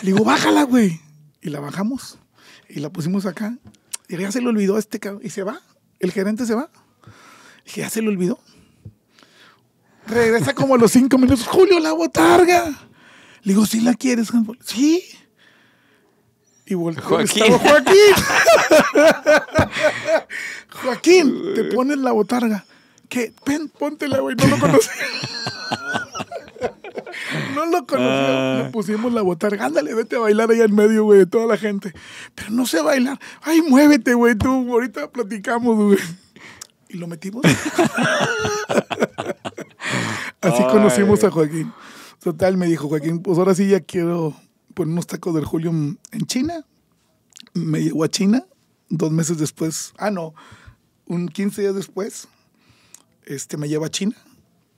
Le digo, bájala, güey. Y la bajamos y la pusimos acá. Y ya se le olvidó a este cabrón. Y se va, el gerente se va. Y ya se le olvidó. Regresa como a los cinco minutos, Julio, la botarga. Le digo, ¿sí la quieres, Sí. Y volteó. Joaquín. Joaquín. Joaquín, te pones la botarga. ¿Qué? Ven, póntela, güey. No lo conocí. no lo conocía. Le ah. pusimos la botarga. Ándale, vete a bailar allá en medio, güey, de toda la gente. Pero no sé bailar. Ay, muévete, güey, tú. Ahorita platicamos, güey. Y lo metimos. Así conocimos a Joaquín. Total, me dijo Joaquín, pues ahora sí ya quiero poner unos tacos del Julio en China. Me llevó a China dos meses después. Ah, no, un 15 días después, este, me lleva a China.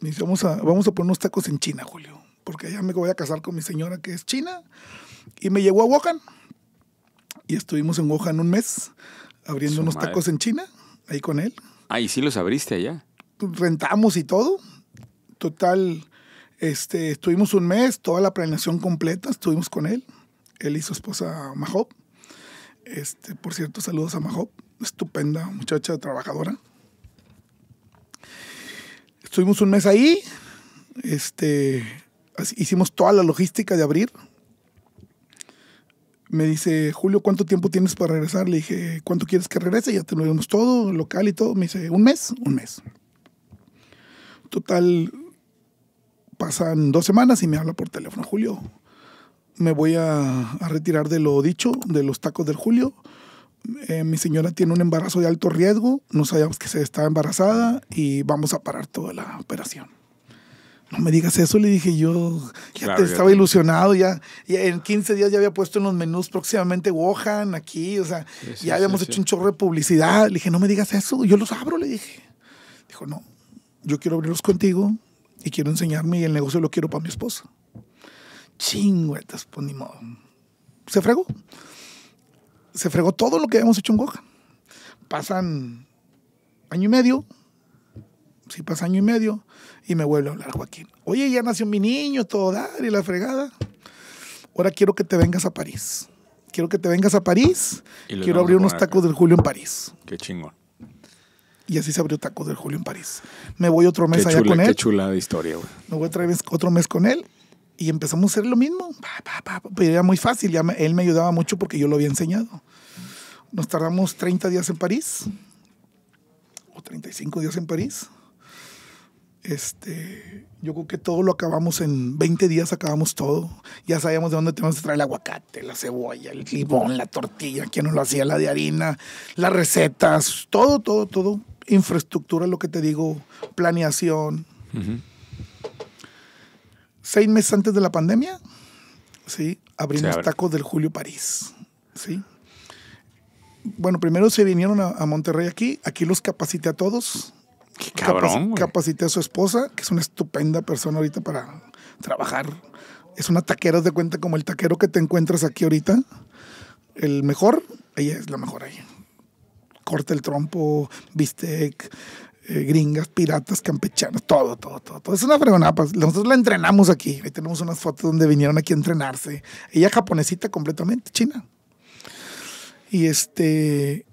Me dice, vamos a, vamos a poner unos tacos en China, Julio, porque ya me voy a casar con mi señora que es china. Y me llevó a Wuhan. Y estuvimos en Wuhan un mes abriendo unos tacos en China, ahí con él. Ah, y sí los abriste allá. Rentamos y todo. Total, este, estuvimos un mes, toda la planeación completa, estuvimos con él, él y su esposa Mahop. Este, por cierto, saludos a Mahop, estupenda muchacha trabajadora. Estuvimos un mes ahí, este, hicimos toda la logística de abrir. Me dice, Julio, ¿cuánto tiempo tienes para regresar? Le dije, ¿cuánto quieres que regrese? Ya tenemos todo, local y todo. Me dice, ¿un mes? Un mes. Total, pasan dos semanas y me habla por teléfono, Julio, me voy a, retirar de lo dicho, de los tacos del Julio. Eh, mi señora tiene un embarazo de alto riesgo, no sabíamos que se estaba embarazada y vamos a parar toda la operación. No me digas eso, le dije yo, ya estaba ilusionado, ya, en 15 días ya había puesto en los menús próximamente Wuhan, aquí, o sea, ya habíamos hecho un chorro de publicidad, le dije, no me digas eso, yo los abro, le dije. Dijo, no, yo quiero abrirlos contigo, y quiero enseñarme y el negocio lo quiero para mi esposa. Chingüetas, pues ni modo. Se fregó. Se fregó todo lo que habíamos hecho en Goja. Pasan año y medio. sí, pasa año y medio. Y me vuelve a hablar Joaquín. Oye, ya nació mi niño, todo dar y la fregada. Ahora quiero que te vengas a París. Quiero que te vengas a París. Y quiero abrir unos tacos del Julio en París. Qué chingón y así se abrió Taco del Julio en París. Me voy otro mes allá con él. Qué chula de historia, güey. Me voy otra vez, otro mes con él y empezamos a hacer lo mismo. Pa, era muy fácil, ya él me ayudaba mucho porque yo lo había enseñado. Nos tardamos 30 días en París o 35 días en París. Este, yo creo que todo lo acabamos en 20 días, acabamos todo. Ya sabíamos de dónde teníamos que traer el aguacate, la cebolla, el limón, la tortilla, quién nos lo hacía, la de harina, las recetas, todo, todo, todo infraestructura lo que te digo, planeación. Seis meses antes de la pandemia, ¿sí? abrimos tacos del Julio París. ¿sí? Bueno, primero se vinieron a, Monterrey aquí, aquí los capacité a todos. cabrón, capacité a su esposa, que es una estupenda persona ahorita para trabajar. Es una taquera, de cuenta como el taquero que te encuentras aquí ahorita. El mejor, ella es la mejor ahí corta el trompo, bistec, eh, gringas, piratas, campechanas, todo, todo, todo, Es una fregonapa pues, Nosotros la entrenamos aquí. Ahí tenemos unas fotos donde vinieron aquí a entrenarse. Ella japonesita completamente, china. Y este.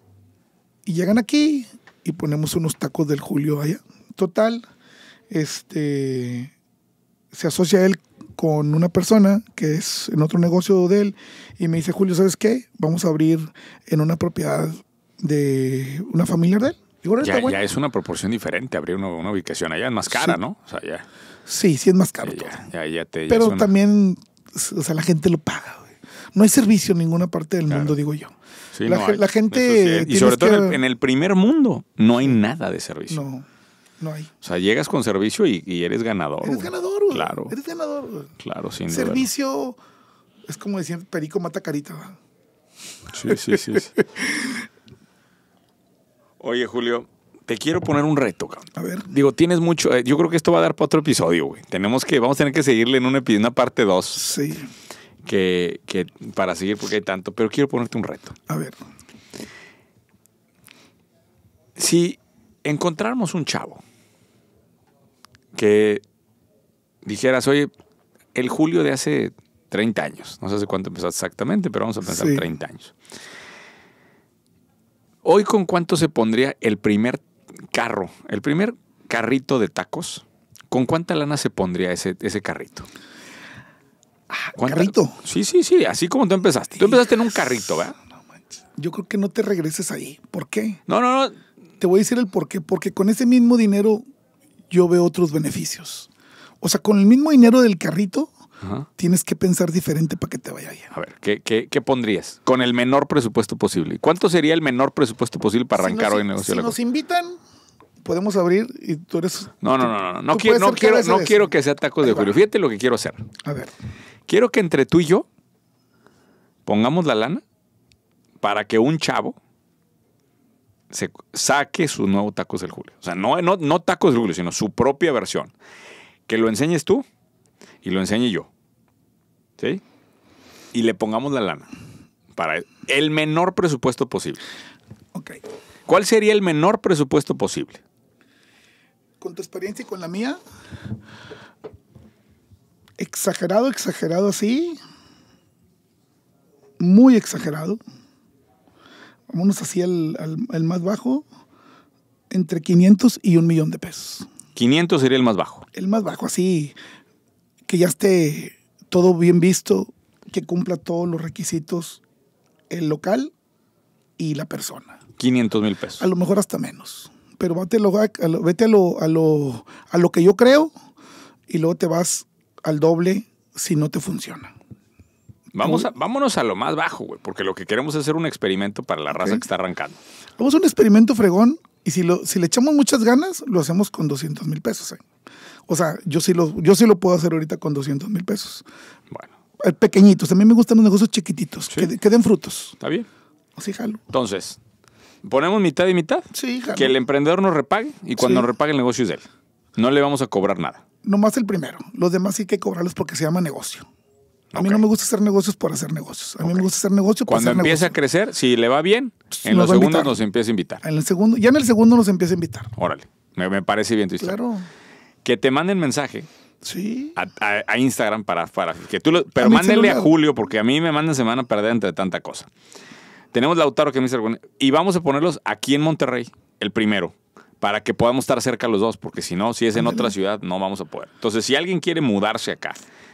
Y llegan aquí y ponemos unos tacos del Julio allá. Total, este. Se asocia él con una persona que es en otro negocio de él y me dice, Julio, ¿sabes qué? Vamos a abrir en una propiedad de una familia de él. ya, es una proporción diferente abrir una, ubicación allá, es más cara, ¿no? O sea, ya. Sí, sí es más caro. Ya, Pero también, o sea, la gente lo paga. No hay servicio en ninguna parte del mundo, digo yo. la, gente... y sobre todo en, el, primer mundo no hay nada de servicio. No, no hay. O sea, llegas con servicio y, eres ganador. Eres ganador, Claro. Eres ganador. Claro, sin Servicio es como decir, Perico mata carita. Sí, sí, sí. Oye, Julio, te quiero poner un reto, A ver. Digo, tienes mucho. Eh, yo creo que esto va a dar para otro episodio, güey. Tenemos que, vamos a tener que seguirle en una, una parte 2. Sí. Que, para seguir, porque hay tanto. Pero quiero ponerte un reto. A ver. Si encontramos un chavo que dijeras, oye, el julio de hace 30 años, no sé cuánto empezó exactamente, pero vamos a pensar 30 años Hoy con cuánto se pondría el primer carro, el primer carrito de tacos. ¿Con cuánta lana se pondría ese, ese carrito? Ah, ¿Carrito? Sí, sí, sí, así como tú empezaste. Tú empezaste en un carrito, ¿verdad? No, Yo creo que no te regreses ahí. ¿Por qué? No, no, no. Te voy a decir el por qué. Porque con ese mismo dinero yo veo otros beneficios. O sea, con el mismo dinero del carrito tienes que pensar diferente para que te vaya bien. A ver, ¿qué, pondrías? Con el menor presupuesto posible. ¿Cuánto sería el menor presupuesto posible para arrancar hoy negocio? Si nos invitan, podemos abrir y tú eres... No, no, no, no, no, quiero, no, quiero, no quiero que sea tacos de julio. Fíjate lo que quiero hacer. A ver. Quiero que entre tú y yo pongamos la lana para que un chavo saque su nuevo tacos del julio. O sea, no, no, no tacos de julio, sino su propia versión. Que lo enseñes tú, y lo enseñe yo. ¿Sí? Y le pongamos la lana para el menor presupuesto posible. Ok. ¿Cuál sería el menor presupuesto posible? Con tu experiencia y con la mía, exagerado, exagerado así, muy exagerado. Vámonos así al, al, más bajo, entre 500 y un millón de pesos. 500 sería el más bajo. El más bajo, así que ya esté todo bien visto, que cumpla todos los requisitos el local y la persona. 500 mil pesos. A lo mejor hasta menos. Pero vete, a lo, a, lo, a, lo, que yo creo y luego te vas al doble si no te funciona. Vamos a, vámonos a lo más bajo, güey, porque lo que queremos es hacer un experimento para la raza que está arrancando. Vamos a un experimento fregón y si, si le echamos muchas ganas, lo hacemos con 200 mil pesos. ¿eh? O sea, yo sí lo, yo sí lo puedo hacer ahorita con 200 mil pesos. Bueno. Pequeñitos. A mí me gustan los negocios chiquititos, que, den frutos. Está bien. Así jalo. Entonces, ponemos mitad y mitad. Sí, jalo. Que el emprendedor nos repague y cuando nos repague el negocio es de él. No le vamos a cobrar nada. Nomás el primero. Los demás sí hay que cobrarlos porque se llama negocio. A mí no me gusta hacer negocios por hacer negocios. A mí me gusta hacer negocios por Cuando empieza a crecer, si le va bien, en los segundos nos empieza a invitar. En el segundo, ya en el segundo nos empieza a invitar. Órale, me, parece bien tu Claro que te manden mensaje. Sí. A, Instagram para, para que tú lo, Pero mándenle a Julio, porque a mí me mandan semana perdida entre tanta cosa. Tenemos Lautaro que me dice y vamos a ponerlos aquí en Monterrey, el primero, para que podamos estar cerca los dos, porque si no, si es en otra ciudad, no vamos a poder. Entonces, si alguien quiere mudarse acá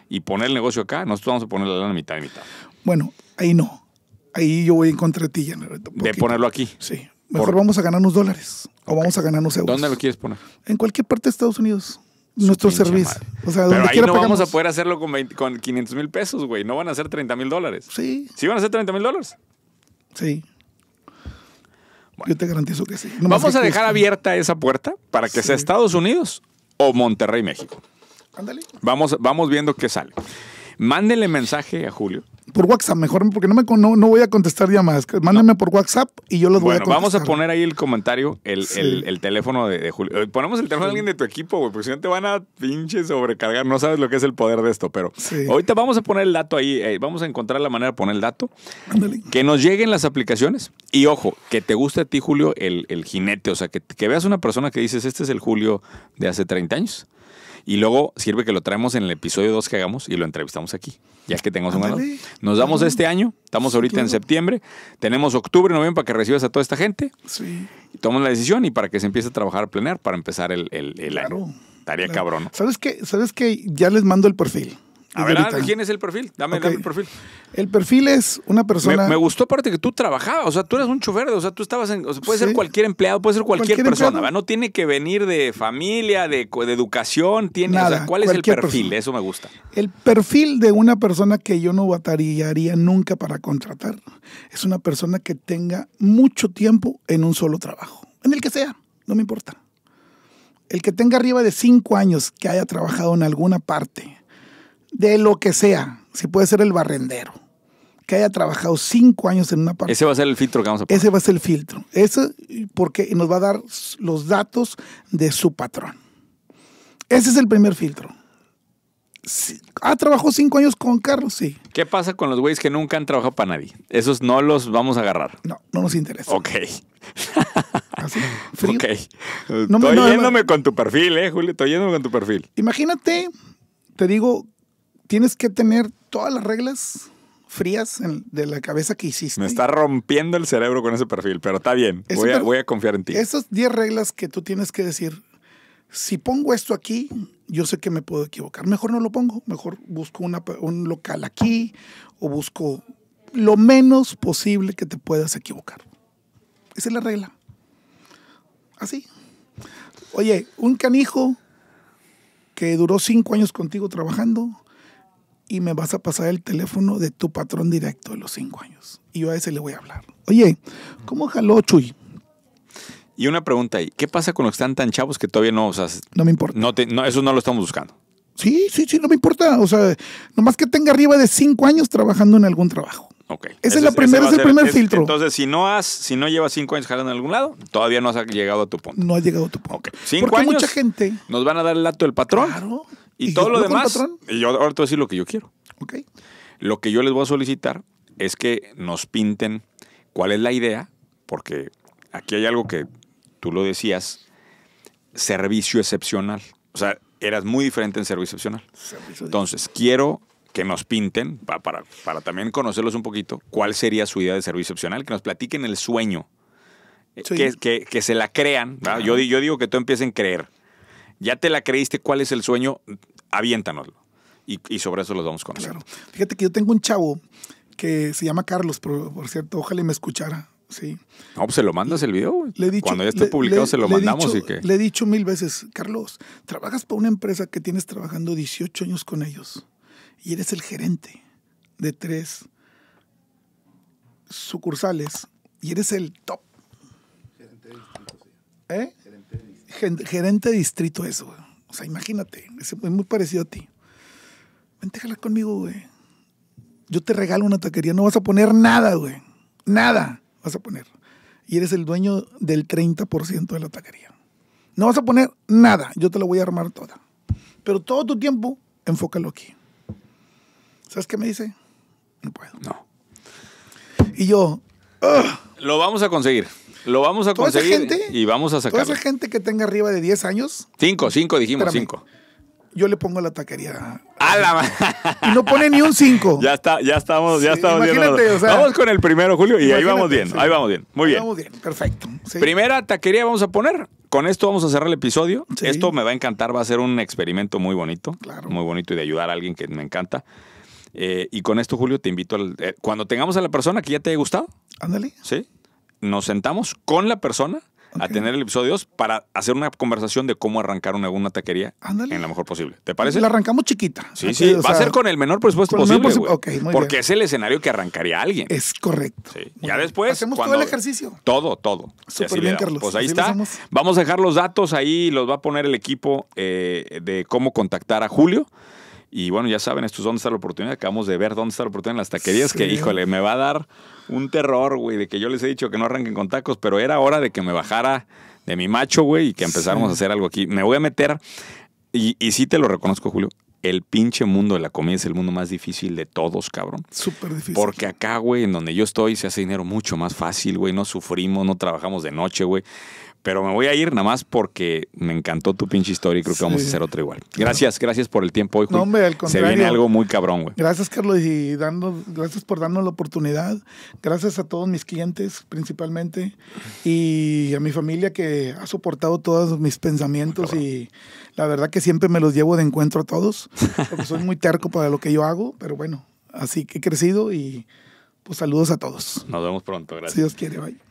y poner el negocio acá, nosotros vamos a poner la mitad y mitad. Bueno, ahí no. Ahí yo voy en contra de ti, ya, De ponerlo aquí. Sí. Mejor vamos a ganarnos dólares o vamos a ganarnos euros. ¿Dónde lo quieres poner? En cualquier parte de Estados Unidos. nuestro servicio. O sea, Pero donde ahí quiera no vamos a poder hacerlo con, con 500 mil pesos, güey. No van a ser 30 mil dólares. Sí. ¿Sí van a ser 30 mil dólares? Sí. Yo te garantizo que sí. vamos a dejar abierta esa puerta para que sea Estados Unidos o Monterrey, México. Ándale. Vamos, vamos viendo qué sale mándele mensaje a Julio. Por WhatsApp, mejor, porque no, me, no, voy a contestar llamadas. más mándame por WhatsApp y yo los voy a contestar. Vamos a poner ahí el comentario, el, el, teléfono de, Julio. Eh, ponemos el teléfono de alguien de tu equipo, güey, porque si no te van a pinche sobrecargar. No sabes lo que es el poder de esto, pero ahorita vamos a poner el dato ahí. Eh, vamos a encontrar la manera de poner el dato. Que nos lleguen las aplicaciones. Y ojo, que te guste a ti, Julio, el, jinete. O sea, que, que veas una persona que dices, este es el Julio de hace 30 años. Y luego sirve que lo traemos en el episodio 2 que hagamos y lo entrevistamos aquí, ya que tengo un ganador. Nos damos este año, estamos ahorita en septiembre, tenemos octubre, noviembre para que recibas a toda esta gente. Sí. la decisión y para que se empiece a trabajar, a planear para empezar el, el, año. Estaría cabrón. ¿Sabes que ¿Sabes qué? Ya les mando el perfil. A ver, ¿quién es el perfil? Dame, el perfil. El perfil es una persona. Me, gustó aparte que tú trabajabas, o sea, tú eras un chofer, o sea, tú estabas en. O sea, puede ser cualquier empleado, puede ser cualquier, persona, No tiene que venir de familia, de, educación, tiene. Nada, ¿cuál es el perfil? Eso me gusta. El perfil de una persona que yo no batallaría nunca para contratar es una persona que tenga mucho tiempo en un solo trabajo, en el que sea, no me importa. El que tenga arriba de cinco años que haya trabajado en alguna parte, de lo que sea. Si puede ser el barrendero, que haya trabajado cinco años en una parte. Ese va a ser el filtro que vamos a poner. Ese va a ser el filtro. Eso porque nos va a dar los datos de su patrón. Ese es el primer filtro. ha ah, trabajado cinco años con Carlos, sí. ¿Qué pasa con los güeyes que nunca han trabajado para nadie? Esos no los vamos a agarrar. No, no nos interesa. Ok. Así, Ok. estoy yéndome con tu perfil, eh, Julio. Estoy yéndome con tu perfil. Imagínate, te digo, tienes que tener todas las reglas frías de la cabeza que hiciste. Me está rompiendo el cerebro con ese perfil, pero está bien. Voy, a, confiar en ti. Esas 10 reglas que tú tienes que decir, si pongo esto aquí, yo sé que me puedo equivocar. Mejor no lo pongo, mejor busco un local aquí o busco lo menos posible que te puedas equivocar. Esa es la regla. Así. Oye, un canijo que duró cinco años contigo trabajando, y me vas a pasar el teléfono de tu patrón directo de los cinco años. Y yo a ese le voy a hablar. Oye, ¿cómo jaló Chuy? Y una pregunta ahí, ¿qué pasa con los que están tan chavos que todavía no, o sea, no me importa. No, eso no lo estamos buscando. Sí, sí, sí, no me importa. O sea, nomás que tenga arriba de cinco años trabajando en algún trabajo. Okay. Ese, es, la primera, el primer filtro. Entonces, si no has, si no llevas cinco años jalando en algún lado, todavía no has llegado a tu punto. No has llegado a tu punto. Porque mucha gente. Nos van a dar el dato del patrón. Claro. Y, todo lo demás. Y yo ahora te voy a decir lo que yo quiero. Ok. Lo que yo les voy a solicitar es que nos pinten cuál es la idea, porque aquí hay algo que tú lo decías: servicio excepcional. O sea, eras muy diferente en servicio excepcional. Entonces, quiero que nos pinten, para, para, también conocerlos un poquito, cuál sería su idea de servicio excepcional. que nos platiquen el sueño, eh, que, se la crean. Yo, yo digo que tú empiecen a creer. Ya te la creíste, cuál es el sueño, aviéntanoslo. Y, sobre eso lo vamos a Claro. Fíjate que yo tengo un chavo que se llama Carlos, por, cierto, ojalá me escuchara. Sí. No, pues se lo mandas el video. Cuando ya esté publicado se lo mandamos y que. Le he dicho mil veces, Carlos, trabajas para una empresa que tienes trabajando 18 años con ellos y eres el gerente de tres sucursales y eres el top. Gerente de distrito, ¿Eh? eso, o sea, imagínate, es muy parecido a ti. Vente a conmigo, güey. Yo te regalo una taquería, no vas a poner nada, güey. Nada vas a poner. Y eres el dueño del 30% de la taquería. No vas a poner nada, yo te la voy a armar toda. Pero todo tu tiempo, enfócalo aquí. ¿Sabes qué me dice? No puedo. No. Y yo, Lo vamos a conseguir. Lo vamos a conseguir y vamos a sacar. Toda esa gente que tenga arriba de 10 años. 5, 5 dijimos, 5. Yo le pongo la taquería. ¡A no pone ni un 5. Ya está, ya estamos, ya estamos vamos con el primero, Julio, y ahí vamos bien, ahí vamos bien. Muy bien. Vamos bien, perfecto. Primera taquería vamos a poner. Con esto vamos a cerrar el episodio. Esto me va a encantar, va a ser un experimento muy bonito. Claro. Muy bonito y de ayudar a alguien que me encanta. Eh, y con esto, Julio, te invito al, eh, cuando tengamos a la persona que ya te haya gustado. Ándale. Sí nos sentamos con la persona a tener el episodio 2 para hacer una conversación de cómo arrancar una, alguna taquería en la mejor posible. ¿Te parece? La arrancamos chiquita. Sí, sí. Va a ser con el menor presupuesto posible. porque es el escenario que arrancaría alguien. Es correcto. Ya después. Hacemos todo el ejercicio. Todo, todo. Súper bien, Carlos. Pues ahí está. Vamos a dejar los datos ahí, los va a poner el equipo eh, de cómo contactar a Julio. Y bueno, ya saben, esto es Dónde está la oportunidad. Acabamos de ver Dónde está la oportunidad en las taquerías, que híjole, me va a dar un terror, güey, de que yo les he dicho que no arranquen con tacos, pero era hora de que me bajara de mi macho, güey, y que empezáramos a hacer algo aquí. Me voy a meter, y, y sí te lo reconozco, Julio, el pinche mundo de la comida es el mundo más difícil de todos, cabrón. Súper difícil. Porque acá, güey, en donde yo estoy, se hace dinero mucho más fácil, güey. No sufrimos, no trabajamos de noche, güey. Pero me voy a ir nada más porque me encantó tu pinche historia y creo que vamos a hacer otra igual. Gracias, gracias por el tiempo hoy. No, hombre, al Se viene algo muy cabrón, güey. Gracias, Carlos, y dando, gracias por darnos la oportunidad. Gracias a todos mis clientes, principalmente, y a mi familia que ha soportado todos mis pensamientos y la verdad que siempre me los llevo de encuentro a todos, porque soy muy terco para lo que yo hago, pero bueno, así que he crecido y pues saludos a todos. Nos vemos pronto, gracias. Si Dios quiere, bye.